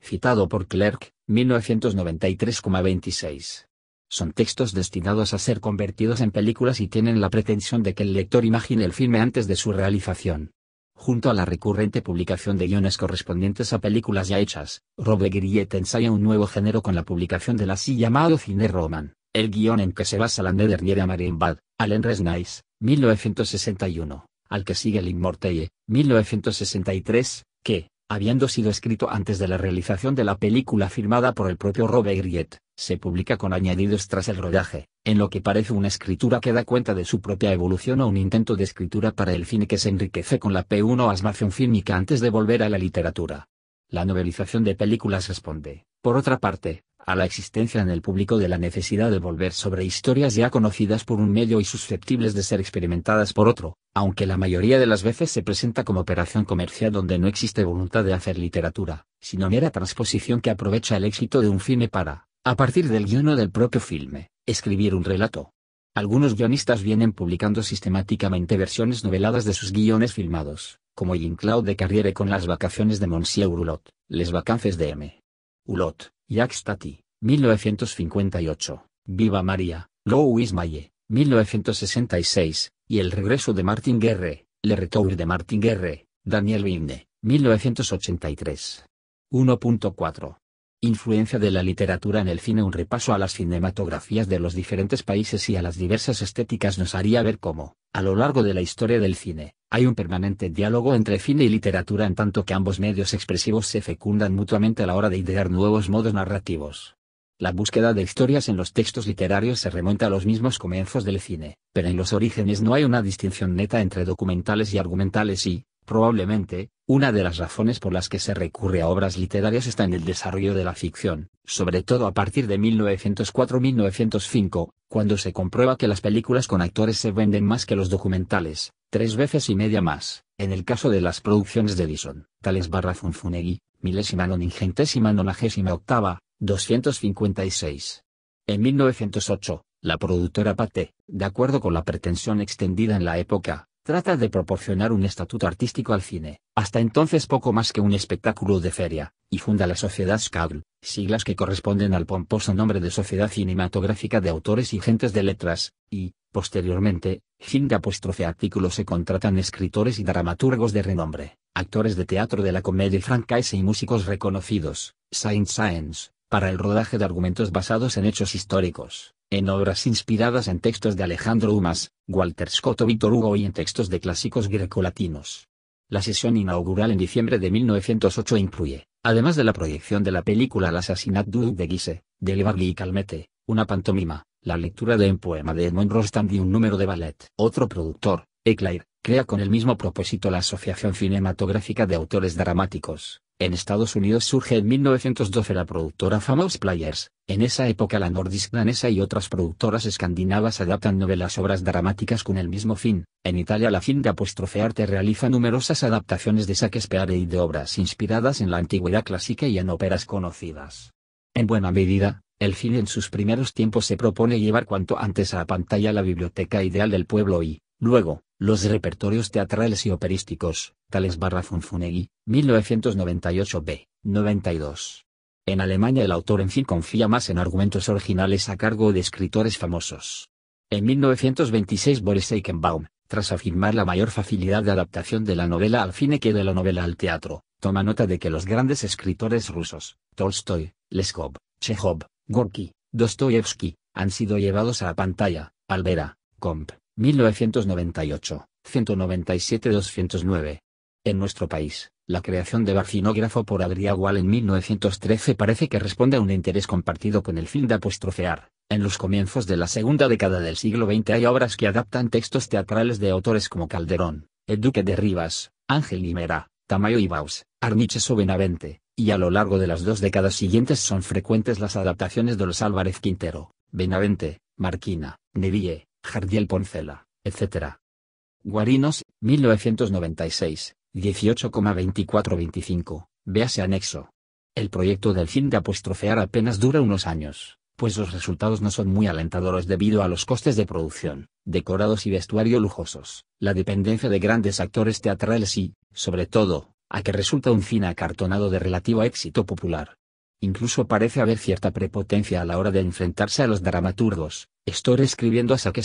Citado por Clerk, 1993,26. Son textos destinados a ser convertidos en películas y tienen la pretensión de que el lector imagine el filme antes de su realización. Junto a la recurrente publicación de guiones correspondientes a películas ya hechas, Robert Griet ensaya un nuevo género con la publicación del así llamado cine roman, el guión en que se basa la de Marienbad, Allen Resnais, 1961, al que sigue el inmortelle, 1963, que, habiendo sido escrito antes de la realización de la película firmada por el propio Robert Griet, se publica con añadidos tras el rodaje, en lo que parece una escritura que da cuenta de su propia evolución o un intento de escritura para el cine que se enriquece con la P1 asmación fílmica antes de volver a la literatura. La novelización de películas responde, por otra parte, a la existencia en el público de la necesidad de volver sobre historias ya conocidas por un medio y susceptibles de ser experimentadas por otro, aunque la mayoría de las veces se presenta como operación comercial donde no existe voluntad de hacer literatura, sino mera transposición que aprovecha el éxito de un cine para a partir del guiono del propio filme, escribir un relato. Algunos guionistas vienen publicando sistemáticamente versiones noveladas de sus guiones filmados, como Jean Claude de Carriere con Las vacaciones de Monsieur Hulot, Les vacances de M. Hulot, Jacques Tati, 1958, Viva María, Louis Malle, 1966, y El regreso de Martin Guerre, Le Retour de Martin Guerre, Daniel Wimne, 1983. 1.4 Influencia de la literatura en el cine Un repaso a las cinematografías de los diferentes países y a las diversas estéticas nos haría ver cómo, a lo largo de la historia del cine, hay un permanente diálogo entre cine y literatura en tanto que ambos medios expresivos se fecundan mutuamente a la hora de idear nuevos modos narrativos. La búsqueda de historias en los textos literarios se remonta a los mismos comienzos del cine, pero en los orígenes no hay una distinción neta entre documentales y argumentales y, Probablemente, una de las razones por las que se recurre a obras literarias está en el desarrollo de la ficción, sobre todo a partir de 1904-1905, cuando se comprueba que las películas con actores se venden más que los documentales, tres veces y media más, en el caso de las producciones de Edison, tales barra Funfunegui, milésima noningentésima nonagésima octava, 256. En 1908, la productora Pate, de acuerdo con la pretensión extendida en la época, trata de proporcionar un estatuto artístico al cine, hasta entonces poco más que un espectáculo de feria, y funda la Sociedad Skagl, siglas que corresponden al pomposo nombre de Sociedad Cinematográfica de Autores y Gentes de Letras, y, posteriormente, fin de pues apóstrofe artículo se contratan escritores y dramaturgos de renombre, actores de teatro de la comedia francaise y músicos reconocidos, Saint Science, para el rodaje de argumentos basados en hechos históricos, en obras inspiradas en textos de Alejandro Humas. Walter Scott o Víctor Hugo y en textos de clásicos grecolatinos. La sesión inaugural en diciembre de 1908 incluye, además de la proyección de la película El Assassinat du de Guise, de Levable y Calmete, una pantomima, la lectura de un poema de Edmond Rostand y un número de ballet. Otro productor, Eclair, crea con el mismo propósito la Asociación Cinematográfica de Autores Dramáticos, en Estados Unidos surge en 1912 la productora Famous Players, en esa época la Nordisk danesa y otras productoras escandinavas adaptan novelas obras dramáticas con el mismo fin, en Italia la fin de apostrofearte realiza numerosas adaptaciones de Shakespeare y de obras inspiradas en la antigüedad clásica y en óperas conocidas. En buena medida, el fin en sus primeros tiempos se propone llevar cuanto antes a la pantalla la biblioteca ideal del pueblo y, Luego, los repertorios teatrales y operísticos, tales barra Funfunegui, 1998 b. 92. En Alemania el autor en fin confía más en argumentos originales a cargo de escritores famosos. En 1926 Boris Eichenbaum, tras afirmar la mayor facilidad de adaptación de la novela al cine que de la novela al teatro, toma nota de que los grandes escritores rusos, Tolstoy, Leskov, Chekhov, Gorky, Dostoyevsky, han sido llevados a la pantalla, al Comp. 1998, 197-209. En nuestro país, la creación de Barcinógrafo por Adrià Wall en 1913 parece que responde a un interés compartido con el fin de apostrofear. En los comienzos de la segunda década del siglo XX hay obras que adaptan textos teatrales de autores como Calderón, El Duque de Rivas, Ángel Guimera, Tamayo y Baus, Arniches o Benavente, y a lo largo de las dos décadas siguientes son frecuentes las adaptaciones de los Álvarez Quintero, Benavente, Marquina, Neville, Jardiel Poncela, etc. Guarinos, 1996, 18,2425, véase anexo. El proyecto del fin de apostrofear apenas dura unos años, pues los resultados no son muy alentadores debido a los costes de producción, decorados y vestuario lujosos, la dependencia de grandes actores teatrales y, sobre todo, a que resulta un cine acartonado de relativo éxito popular. Incluso parece haber cierta prepotencia a la hora de enfrentarse a los dramaturgos, Estoy escribiendo hasta que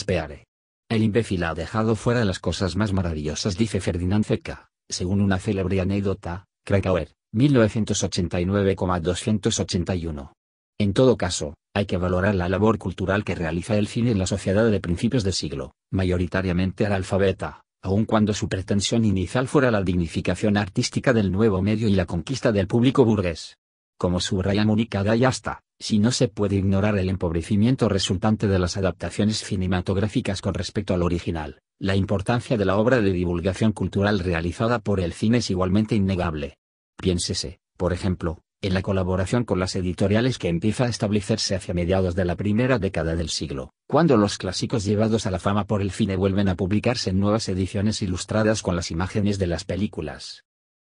El imbécil ha dejado fuera las cosas más maravillosas, dice Ferdinand Zeca, según una célebre anécdota, Krakauer, 1989,281. En todo caso, hay que valorar la labor cultural que realiza el cine en la sociedad de principios de siglo, mayoritariamente analfabeta, aun cuando su pretensión inicial fuera la dignificación artística del nuevo medio y la conquista del público burgués. Como subraya Mónica Dayasta, si no se puede ignorar el empobrecimiento resultante de las adaptaciones cinematográficas con respecto al original, la importancia de la obra de divulgación cultural realizada por el cine es igualmente innegable. Piénsese, por ejemplo, en la colaboración con las editoriales que empieza a establecerse hacia mediados de la primera década del siglo, cuando los clásicos llevados a la fama por el cine vuelven a publicarse en nuevas ediciones ilustradas con las imágenes de las películas.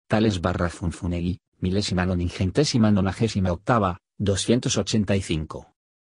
Tales barra Funfunegui, milésima noningentésima nonagésima octava, 285.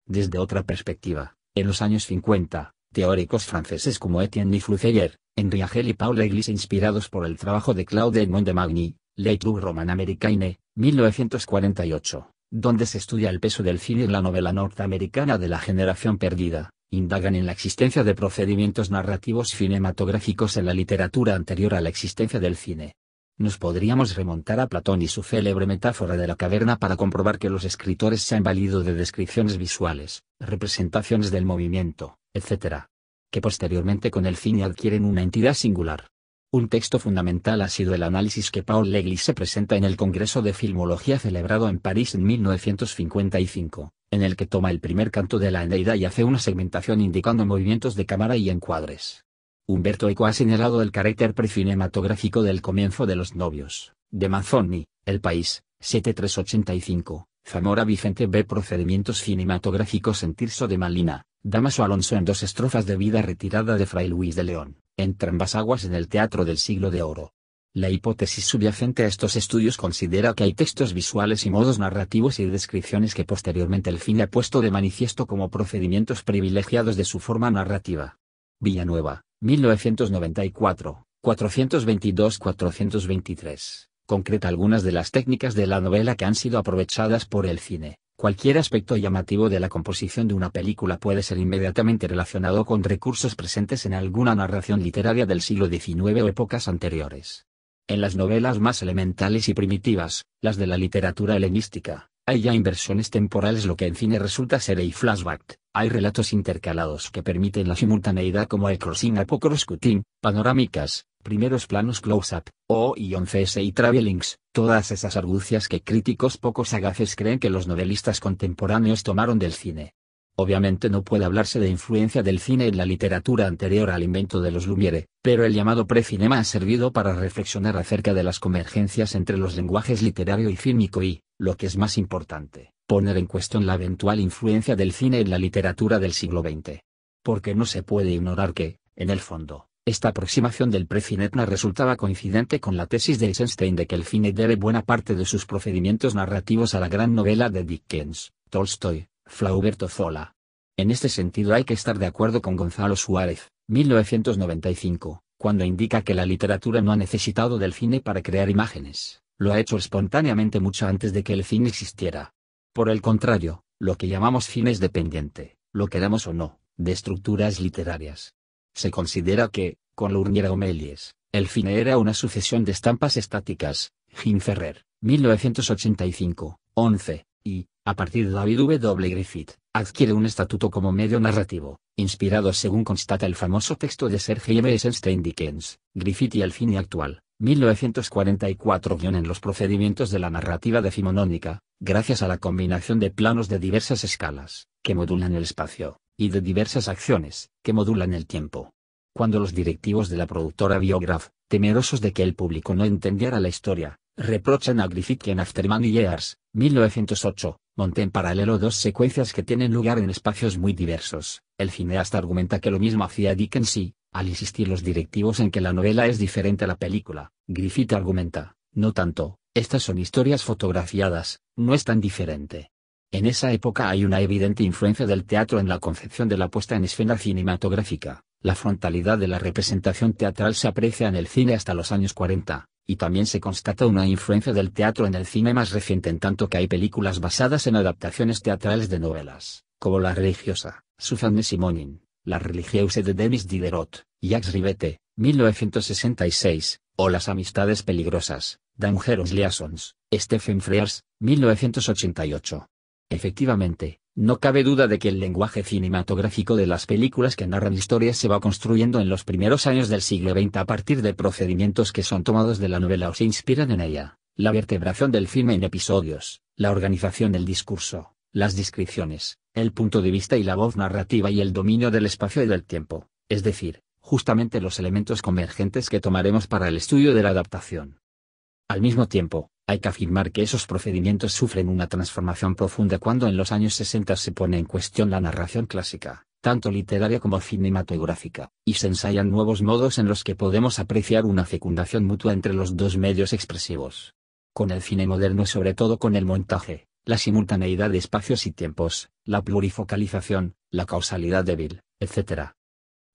Desde otra perspectiva, en los años 50, teóricos franceses como Etienne Fluselier, Henri Agel y Paul Eglis inspirados por el trabajo de Claude Edmond de Magny, Leitur Roman Americaine, 1948, donde se estudia el peso del cine en la novela norteamericana de la generación perdida, indagan en la existencia de procedimientos narrativos cinematográficos en la literatura anterior a la existencia del cine. Nos podríamos remontar a Platón y su célebre metáfora de la caverna para comprobar que los escritores se han valido de descripciones visuales, representaciones del movimiento, etc. Que posteriormente con el cine adquieren una entidad singular. Un texto fundamental ha sido el análisis que Paul se presenta en el Congreso de Filmología celebrado en París en 1955, en el que toma el primer canto de la Eneida y hace una segmentación indicando movimientos de cámara y encuadres. Humberto Eco ha señalado el carácter precinematográfico del comienzo de Los novios, de Manzoni, El País, 7385, Zamora Vicente ve Procedimientos cinematográficos en Tirso de Malina, Damaso Alonso en dos estrofas de vida retirada de Fray Luis de León, Entrambas aguas en el Teatro del Siglo de Oro. La hipótesis subyacente a estos estudios considera que hay textos visuales y modos narrativos y descripciones que posteriormente el fin ha puesto de manifiesto como procedimientos privilegiados de su forma narrativa. Villanueva, 1994, 422-423, concreta algunas de las técnicas de la novela que han sido aprovechadas por el cine. Cualquier aspecto llamativo de la composición de una película puede ser inmediatamente relacionado con recursos presentes en alguna narración literaria del siglo XIX o épocas anteriores. En las novelas más elementales y primitivas, las de la literatura helenística, hay ya inversiones temporales lo que en cine resulta ser el flashback, hay relatos intercalados que permiten la simultaneidad como el crossing apocros panorámicas, primeros planos close-up, o y 11S y travelings, todas esas argucias que críticos poco sagaces creen que los novelistas contemporáneos tomaron del cine. Obviamente no puede hablarse de influencia del cine en la literatura anterior al invento de los Lumiere, pero el llamado precinema ha servido para reflexionar acerca de las convergencias entre los lenguajes literario y fílmico y, lo que es más importante, poner en cuestión la eventual influencia del cine en la literatura del siglo XX. Porque no se puede ignorar que, en el fondo, esta aproximación del precinetna resultaba coincidente con la tesis de Eisenstein de que el cine debe buena parte de sus procedimientos narrativos a la gran novela de Dickens, Tolstoy, Flauberto Zola. En este sentido hay que estar de acuerdo con Gonzalo Suárez, 1995, cuando indica que la literatura no ha necesitado del cine para crear imágenes, lo ha hecho espontáneamente mucho antes de que el cine existiera. Por el contrario, lo que llamamos cine es dependiente, lo queramos o no, de estructuras literarias. Se considera que, con Lurnier Omelies, el cine era una sucesión de estampas estáticas, Jim Ferrer, 1985, 11, y, a partir de David W. Griffith, adquiere un estatuto como medio narrativo, inspirado según constata el famoso texto de Sergei M. Eisenstein Dickens, Griffith y el fin actual, 1944 guión en los procedimientos de la narrativa decimonónica, gracias a la combinación de planos de diversas escalas, que modulan el espacio, y de diversas acciones, que modulan el tiempo. Cuando los directivos de la productora Biograph, temerosos de que el público no entendiera la historia, reprochan a Griffith que en Afterman y Years, 1908, monte en paralelo dos secuencias que tienen lugar en espacios muy diversos. El cineasta argumenta que lo mismo hacía Dickens y, al insistir los directivos en que la novela es diferente a la película, Griffith argumenta, no tanto, estas son historias fotografiadas, no es tan diferente. En esa época hay una evidente influencia del teatro en la concepción de la puesta en escena cinematográfica. La frontalidad de la representación teatral se aprecia en el cine hasta los años 40, y también se constata una influencia del teatro en el cine más reciente en tanto que hay películas basadas en adaptaciones teatrales de novelas, como La religiosa, Suzanne Simonin, La religiosa de Denis Diderot, Jacques Rivette, 1966, o Las amistades peligrosas, Dangerous Liaisons, Stephen Frears, 1988. Efectivamente, no cabe duda de que el lenguaje cinematográfico de las películas que narran historias se va construyendo en los primeros años del siglo XX a partir de procedimientos que son tomados de la novela o se inspiran en ella, la vertebración del filme en episodios, la organización del discurso, las descripciones, el punto de vista y la voz narrativa y el dominio del espacio y del tiempo, es decir, justamente los elementos convergentes que tomaremos para el estudio de la adaptación. Al mismo tiempo, hay que afirmar que esos procedimientos sufren una transformación profunda cuando en los años 60 se pone en cuestión la narración clásica, tanto literaria como cinematográfica, y se ensayan nuevos modos en los que podemos apreciar una fecundación mutua entre los dos medios expresivos. Con el cine moderno y sobre todo con el montaje, la simultaneidad de espacios y tiempos, la plurifocalización, la causalidad débil, etc.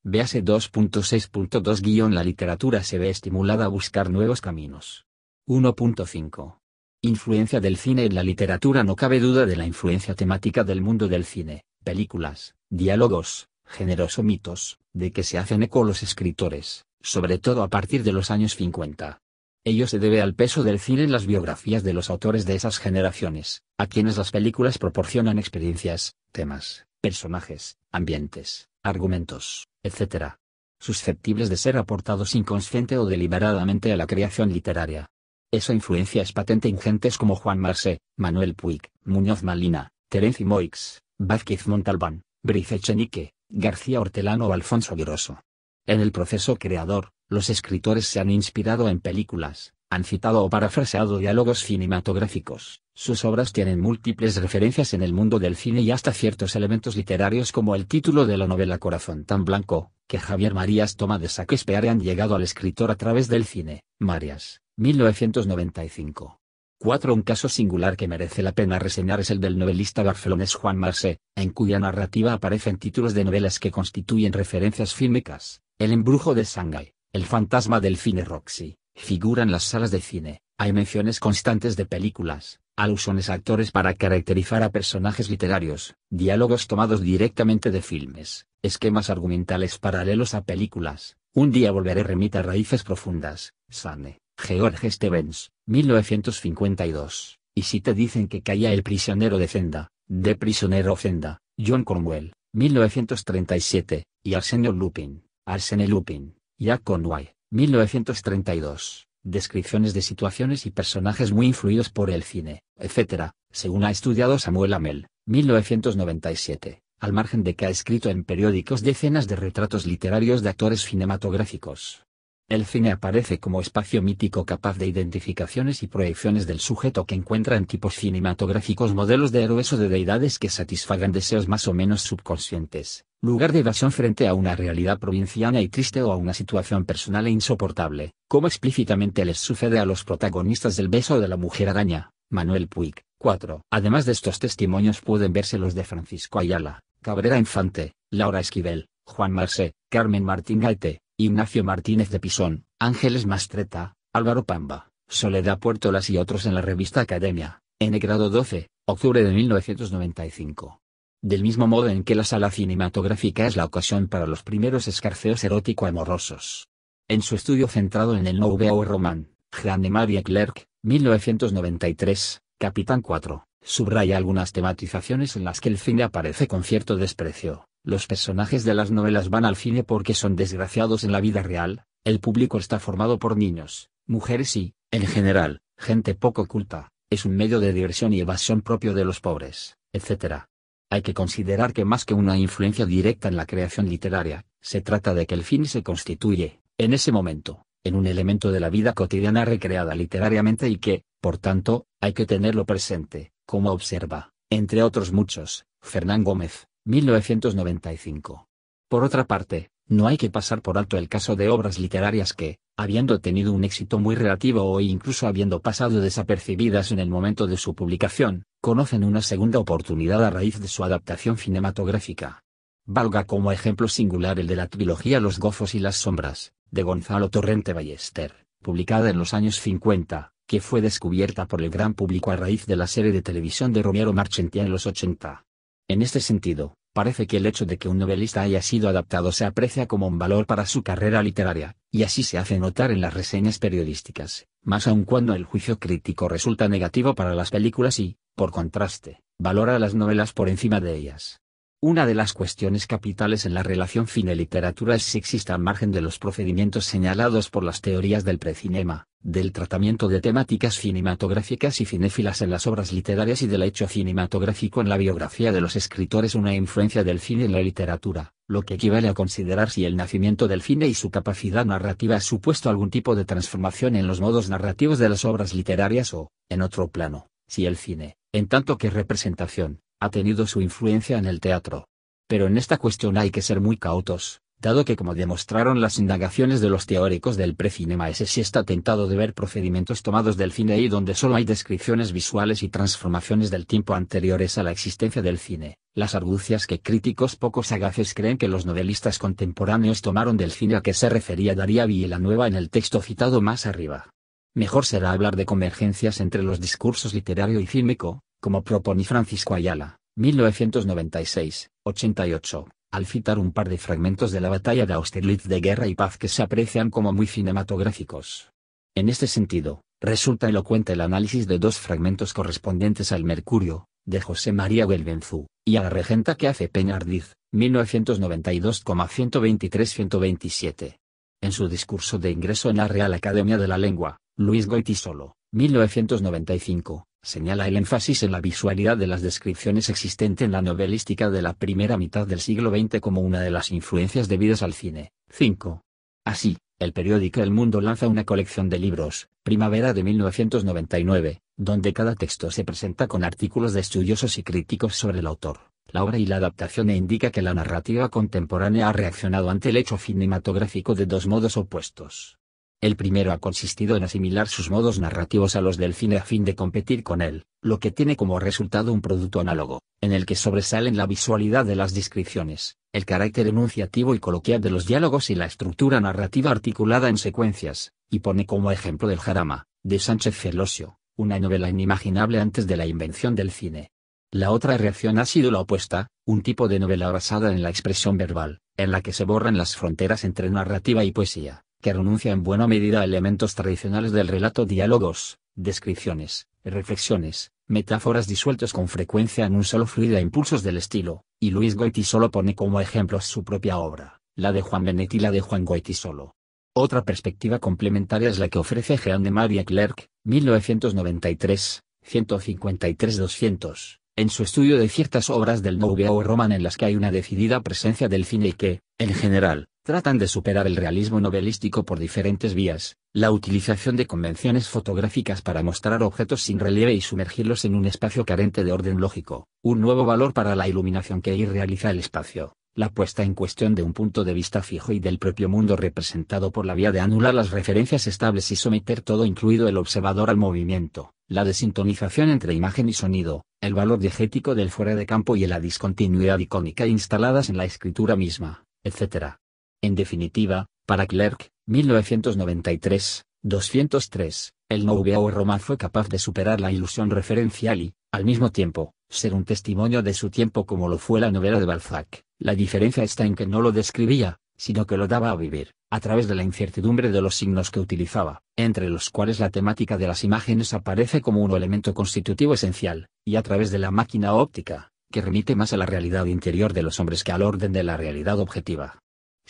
Véase 2.6.2- la literatura se ve estimulada a buscar nuevos caminos. 1.5. Influencia del cine en la literatura No cabe duda de la influencia temática del mundo del cine, películas, diálogos, géneros o mitos, de que se hacen eco los escritores, sobre todo a partir de los años 50. Ello se debe al peso del cine en las biografías de los autores de esas generaciones, a quienes las películas proporcionan experiencias, temas, personajes, ambientes, argumentos, etc. susceptibles de ser aportados inconsciente o deliberadamente a la creación literaria. Esa influencia es patente en gentes como Juan Marsé, Manuel Puig, Muñoz Malina, Terence Moix, Vázquez Montalbán, Brice Chenique, García Hortelano o Alfonso Grosso. En el proceso creador, los escritores se han inspirado en películas, han citado o parafraseado diálogos cinematográficos, sus obras tienen múltiples referencias en el mundo del cine y hasta ciertos elementos literarios como el título de la novela Corazón tan blanco, que Javier Marías toma de Shakespeare han llegado al escritor a través del cine. Marías, 1995. 4. Un caso singular que merece la pena reseñar es el del novelista barcelonés Juan Marcé, en cuya narrativa aparecen títulos de novelas que constituyen referencias fílmicas, El embrujo de Shanghai, El fantasma del cine Roxy, figuran las salas de cine, hay menciones constantes de películas, alusiones a actores para caracterizar a personajes literarios, diálogos tomados directamente de filmes, esquemas argumentales paralelos a películas, Un día volveré remita raíces profundas, Sane, George Stevens, 1952. Y si te dicen que caía el prisionero de Zenda, de prisionero Zenda, John Cornwell, 1937, y Arsenio Lupin, Arsene Lupin, Jack Conway, 1932. Descripciones de situaciones y personajes muy influidos por el cine, etc., según ha estudiado Samuel Amel, 1997 al margen de que ha escrito en periódicos decenas de retratos literarios de actores cinematográficos, el cine aparece como espacio mítico capaz de identificaciones y proyecciones del sujeto que encuentra en tipos cinematográficos modelos de héroes o de deidades que satisfagan deseos más o menos subconscientes, lugar de evasión frente a una realidad provinciana y triste o a una situación personal e insoportable, como explícitamente les sucede a los protagonistas del beso de la mujer araña, Manuel Puig. 4. Además de estos testimonios pueden verse los de Francisco Ayala, Cabrera Infante, Laura Esquivel, Juan Marce, Carmen Martín Gaite, Ignacio Martínez de Pisón, Ángeles Mastreta, Álvaro Pamba, Soledad Puertolas y otros en la revista Academia, en grado 12, octubre de 1995. Del mismo modo en que la sala cinematográfica es la ocasión para los primeros escarceos erótico-amorosos. En su estudio centrado en el Nouveau Roman, Jeanne Marie Clerc, 1993, Capitán 4, subraya algunas tematizaciones en las que el cine aparece con cierto desprecio, los personajes de las novelas van al cine porque son desgraciados en la vida real, el público está formado por niños, mujeres y, en general, gente poco culta, es un medio de diversión y evasión propio de los pobres, etc. Hay que considerar que más que una influencia directa en la creación literaria, se trata de que el fin se constituye, en ese momento, en un elemento de la vida cotidiana recreada literariamente y que, por tanto, hay que tenerlo presente, como observa, entre otros muchos, Fernán Gómez. 1995. Por otra parte, no hay que pasar por alto el caso de obras literarias que, habiendo tenido un éxito muy relativo o incluso habiendo pasado desapercibidas en el momento de su publicación, conocen una segunda oportunidad a raíz de su adaptación cinematográfica. Valga como ejemplo singular el de la trilogía Los gozos y las sombras, de Gonzalo Torrente Ballester, publicada en los años 50, que fue descubierta por el gran público a raíz de la serie de televisión de Romero Marchentía en los 80. En este sentido, parece que el hecho de que un novelista haya sido adaptado se aprecia como un valor para su carrera literaria, y así se hace notar en las reseñas periodísticas, más aun cuando el juicio crítico resulta negativo para las películas y, por contraste, valora las novelas por encima de ellas. Una de las cuestiones capitales en la relación cine-literatura es si existe al margen de los procedimientos señalados por las teorías del precinema, del tratamiento de temáticas cinematográficas y cinéfilas en las obras literarias y del hecho cinematográfico en la biografía de los escritores una influencia del cine en la literatura, lo que equivale a considerar si el nacimiento del cine y su capacidad narrativa ha supuesto algún tipo de transformación en los modos narrativos de las obras literarias o, en otro plano, si el cine, en tanto que representación, ha tenido su influencia en el teatro. Pero en esta cuestión hay que ser muy cautos, dado que como demostraron las indagaciones de los teóricos del precinema ese sí está tentado de ver procedimientos tomados del cine y donde solo hay descripciones visuales y transformaciones del tiempo anteriores a la existencia del cine, las argucias que críticos poco sagaces creen que los novelistas contemporáneos tomaron del cine a que se refería Daría Villanueva en el texto citado más arriba. Mejor será hablar de convergencias entre los discursos literario y fílmico, como propone Francisco Ayala, 1996, 88, al citar un par de fragmentos de la batalla de Austerlitz de Guerra y Paz que se aprecian como muy cinematográficos. En este sentido, resulta elocuente el análisis de dos fragmentos correspondientes al Mercurio, de José María Guelbenzú, y a la regenta que hace Peñardiz, 123 127 En su discurso de ingreso en la Real Academia de la Lengua, Luis Goitisolo, 1995, señala el énfasis en la visualidad de las descripciones existente en la novelística de la primera mitad del siglo XX como una de las influencias debidas al cine. 5. Así, el periódico El Mundo lanza una colección de libros, Primavera de 1999, donde cada texto se presenta con artículos de estudiosos y críticos sobre el autor, la obra y la adaptación e indica que la narrativa contemporánea ha reaccionado ante el hecho cinematográfico de dos modos opuestos. El primero ha consistido en asimilar sus modos narrativos a los del cine a fin de competir con él, lo que tiene como resultado un producto análogo, en el que sobresalen la visualidad de las descripciones, el carácter enunciativo y coloquial de los diálogos y la estructura narrativa articulada en secuencias, y pone como ejemplo del Jarama, de Sánchez Felosio, una novela inimaginable antes de la invención del cine. La otra reacción ha sido la opuesta, un tipo de novela basada en la expresión verbal, en la que se borran las fronteras entre narrativa y poesía, que renuncia en buena medida a elementos tradicionales del relato diálogos, descripciones, reflexiones, metáforas disueltos con frecuencia en un solo fluido a impulsos del estilo, y Luis Goiti solo pone como ejemplos su propia obra, la de Juan Benet y la de Juan Goiti solo. Otra perspectiva complementaria es la que ofrece Jean de Maria Clerc, 1993, 153-200, en su estudio de ciertas obras del Nouveau Roman en las que hay una decidida presencia del cine y que, en general, Tratan de superar el realismo novelístico por diferentes vías, la utilización de convenciones fotográficas para mostrar objetos sin relieve y sumergirlos en un espacio carente de orden lógico, un nuevo valor para la iluminación que realiza el espacio, la puesta en cuestión de un punto de vista fijo y del propio mundo representado por la vía de anular las referencias estables y someter todo incluido el observador al movimiento, la desintonización entre imagen y sonido, el valor diegético del fuera de campo y la discontinuidad icónica instaladas en la escritura misma, etc. En definitiva, para Clerk, 1993, 203, el nouveau roman fue capaz de superar la ilusión referencial y, al mismo tiempo, ser un testimonio de su tiempo como lo fue la novela de Balzac. La diferencia está en que no lo describía, sino que lo daba a vivir, a través de la incertidumbre de los signos que utilizaba, entre los cuales la temática de las imágenes aparece como un elemento constitutivo esencial, y a través de la máquina óptica, que remite más a la realidad interior de los hombres que al orden de la realidad objetiva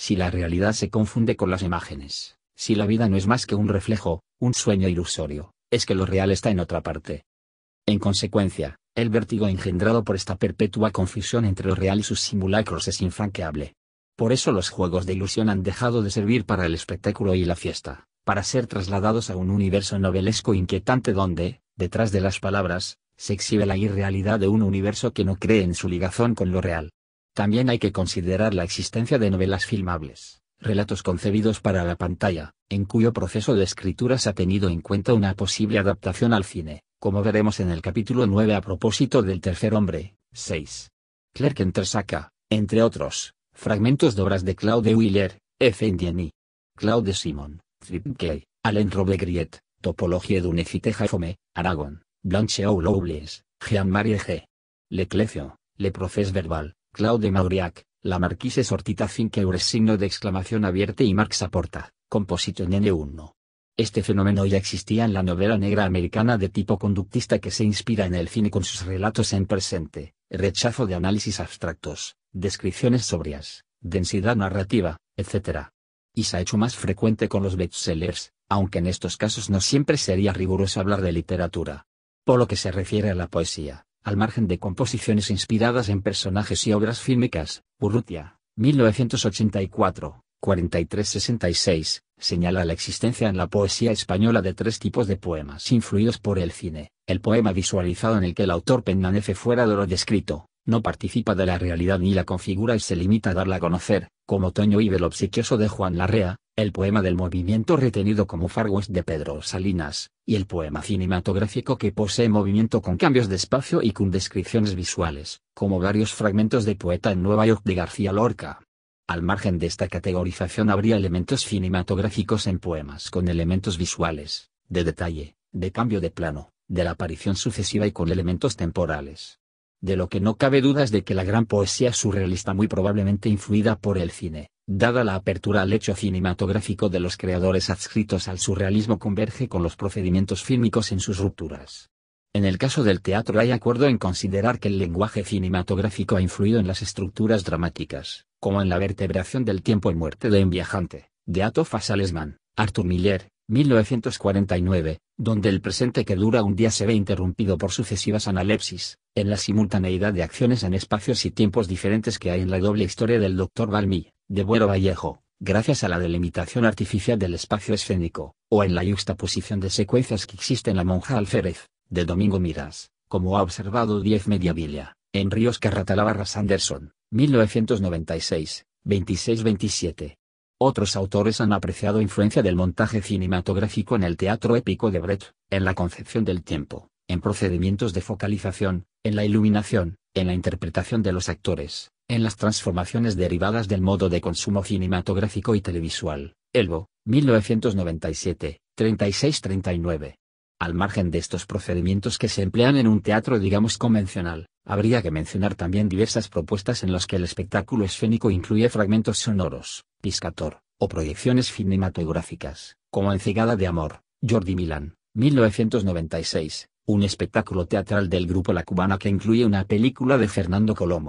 si la realidad se confunde con las imágenes, si la vida no es más que un reflejo, un sueño ilusorio, es que lo real está en otra parte. En consecuencia, el vértigo engendrado por esta perpetua confusión entre lo real y sus simulacros es infranqueable. Por eso los juegos de ilusión han dejado de servir para el espectáculo y la fiesta, para ser trasladados a un universo novelesco inquietante donde, detrás de las palabras, se exhibe la irrealidad de un universo que no cree en su ligazón con lo real. También hay que considerar la existencia de novelas filmables, relatos concebidos para la pantalla, en cuyo proceso de escritura se ha tenido en cuenta una posible adaptación al cine, como veremos en el capítulo 9 a propósito del tercer hombre, 6. entre entresaca, entre otros, fragmentos de obras de Claude Willer, F. Indiani, Claude Simon, K. Alain Robegriet, Topología d'une cité Jaume, Aragón, Blanche Ouloubles, Jean-Marie G. Leclecio, Le Profes Verbal, Claude Mauriac, la marquise sortita es signo de exclamación abierta y Marx aporta, composito N1. Este fenómeno ya existía en la novela negra americana de tipo conductista que se inspira en el cine con sus relatos en presente, rechazo de análisis abstractos, descripciones sobrias, densidad narrativa, etc. Y se ha hecho más frecuente con los bestsellers, aunque en estos casos no siempre sería riguroso hablar de literatura. Por lo que se refiere a la poesía, al margen de composiciones inspiradas en personajes y obras fílmicas, Urrutia, 1984, 4366, señala la existencia en la poesía española de tres tipos de poemas influidos por el cine, el poema visualizado en el que el autor permanece fuera de lo descrito, no participa de la realidad ni la configura y se limita a darla a conocer, como Toño y el obsequioso de Juan Larrea, el poema del movimiento retenido como Far West de Pedro Salinas, y el poema cinematográfico que posee movimiento con cambios de espacio y con descripciones visuales, como varios fragmentos de Poeta en Nueva York de García Lorca. Al margen de esta categorización habría elementos cinematográficos en poemas con elementos visuales, de detalle, de cambio de plano, de la aparición sucesiva y con elementos temporales de lo que no cabe dudas de que la gran poesía surrealista muy probablemente influida por el cine, dada la apertura al hecho cinematográfico de los creadores adscritos al surrealismo converge con los procedimientos fílmicos en sus rupturas. En el caso del teatro hay acuerdo en considerar que el lenguaje cinematográfico ha influido en las estructuras dramáticas, como en la vertebración del tiempo y muerte de un viajante, de Atofa Salesman, Arthur Miller, 1949, donde el presente que dura un día se ve interrumpido por sucesivas analepsis, en la simultaneidad de acciones en espacios y tiempos diferentes que hay en la doble historia del Dr. Balmi, de Buero Vallejo, gracias a la delimitación artificial del espacio escénico, o en la yuxtaposición de secuencias que existe en La Monja Alférez, de Domingo Miras, como ha observado Diez Mediavilla, en Ríos Carratalabarras Anderson, 1996, 26-27. Otros autores han apreciado influencia del montaje cinematográfico en el teatro épico de Brett, en la concepción del tiempo, en procedimientos de focalización, en la iluminación, en la interpretación de los actores, en las transformaciones derivadas del modo de consumo cinematográfico y televisual. Elbo, 1997, 36-39. Al margen de estos procedimientos que se emplean en un teatro digamos convencional, Habría que mencionar también diversas propuestas en las que el espectáculo escénico incluye fragmentos sonoros, piscator, o proyecciones cinematográficas, como Encigada de Amor, Jordi Milán, 1996, un espectáculo teatral del grupo La Cubana que incluye una película de Fernando Colomo.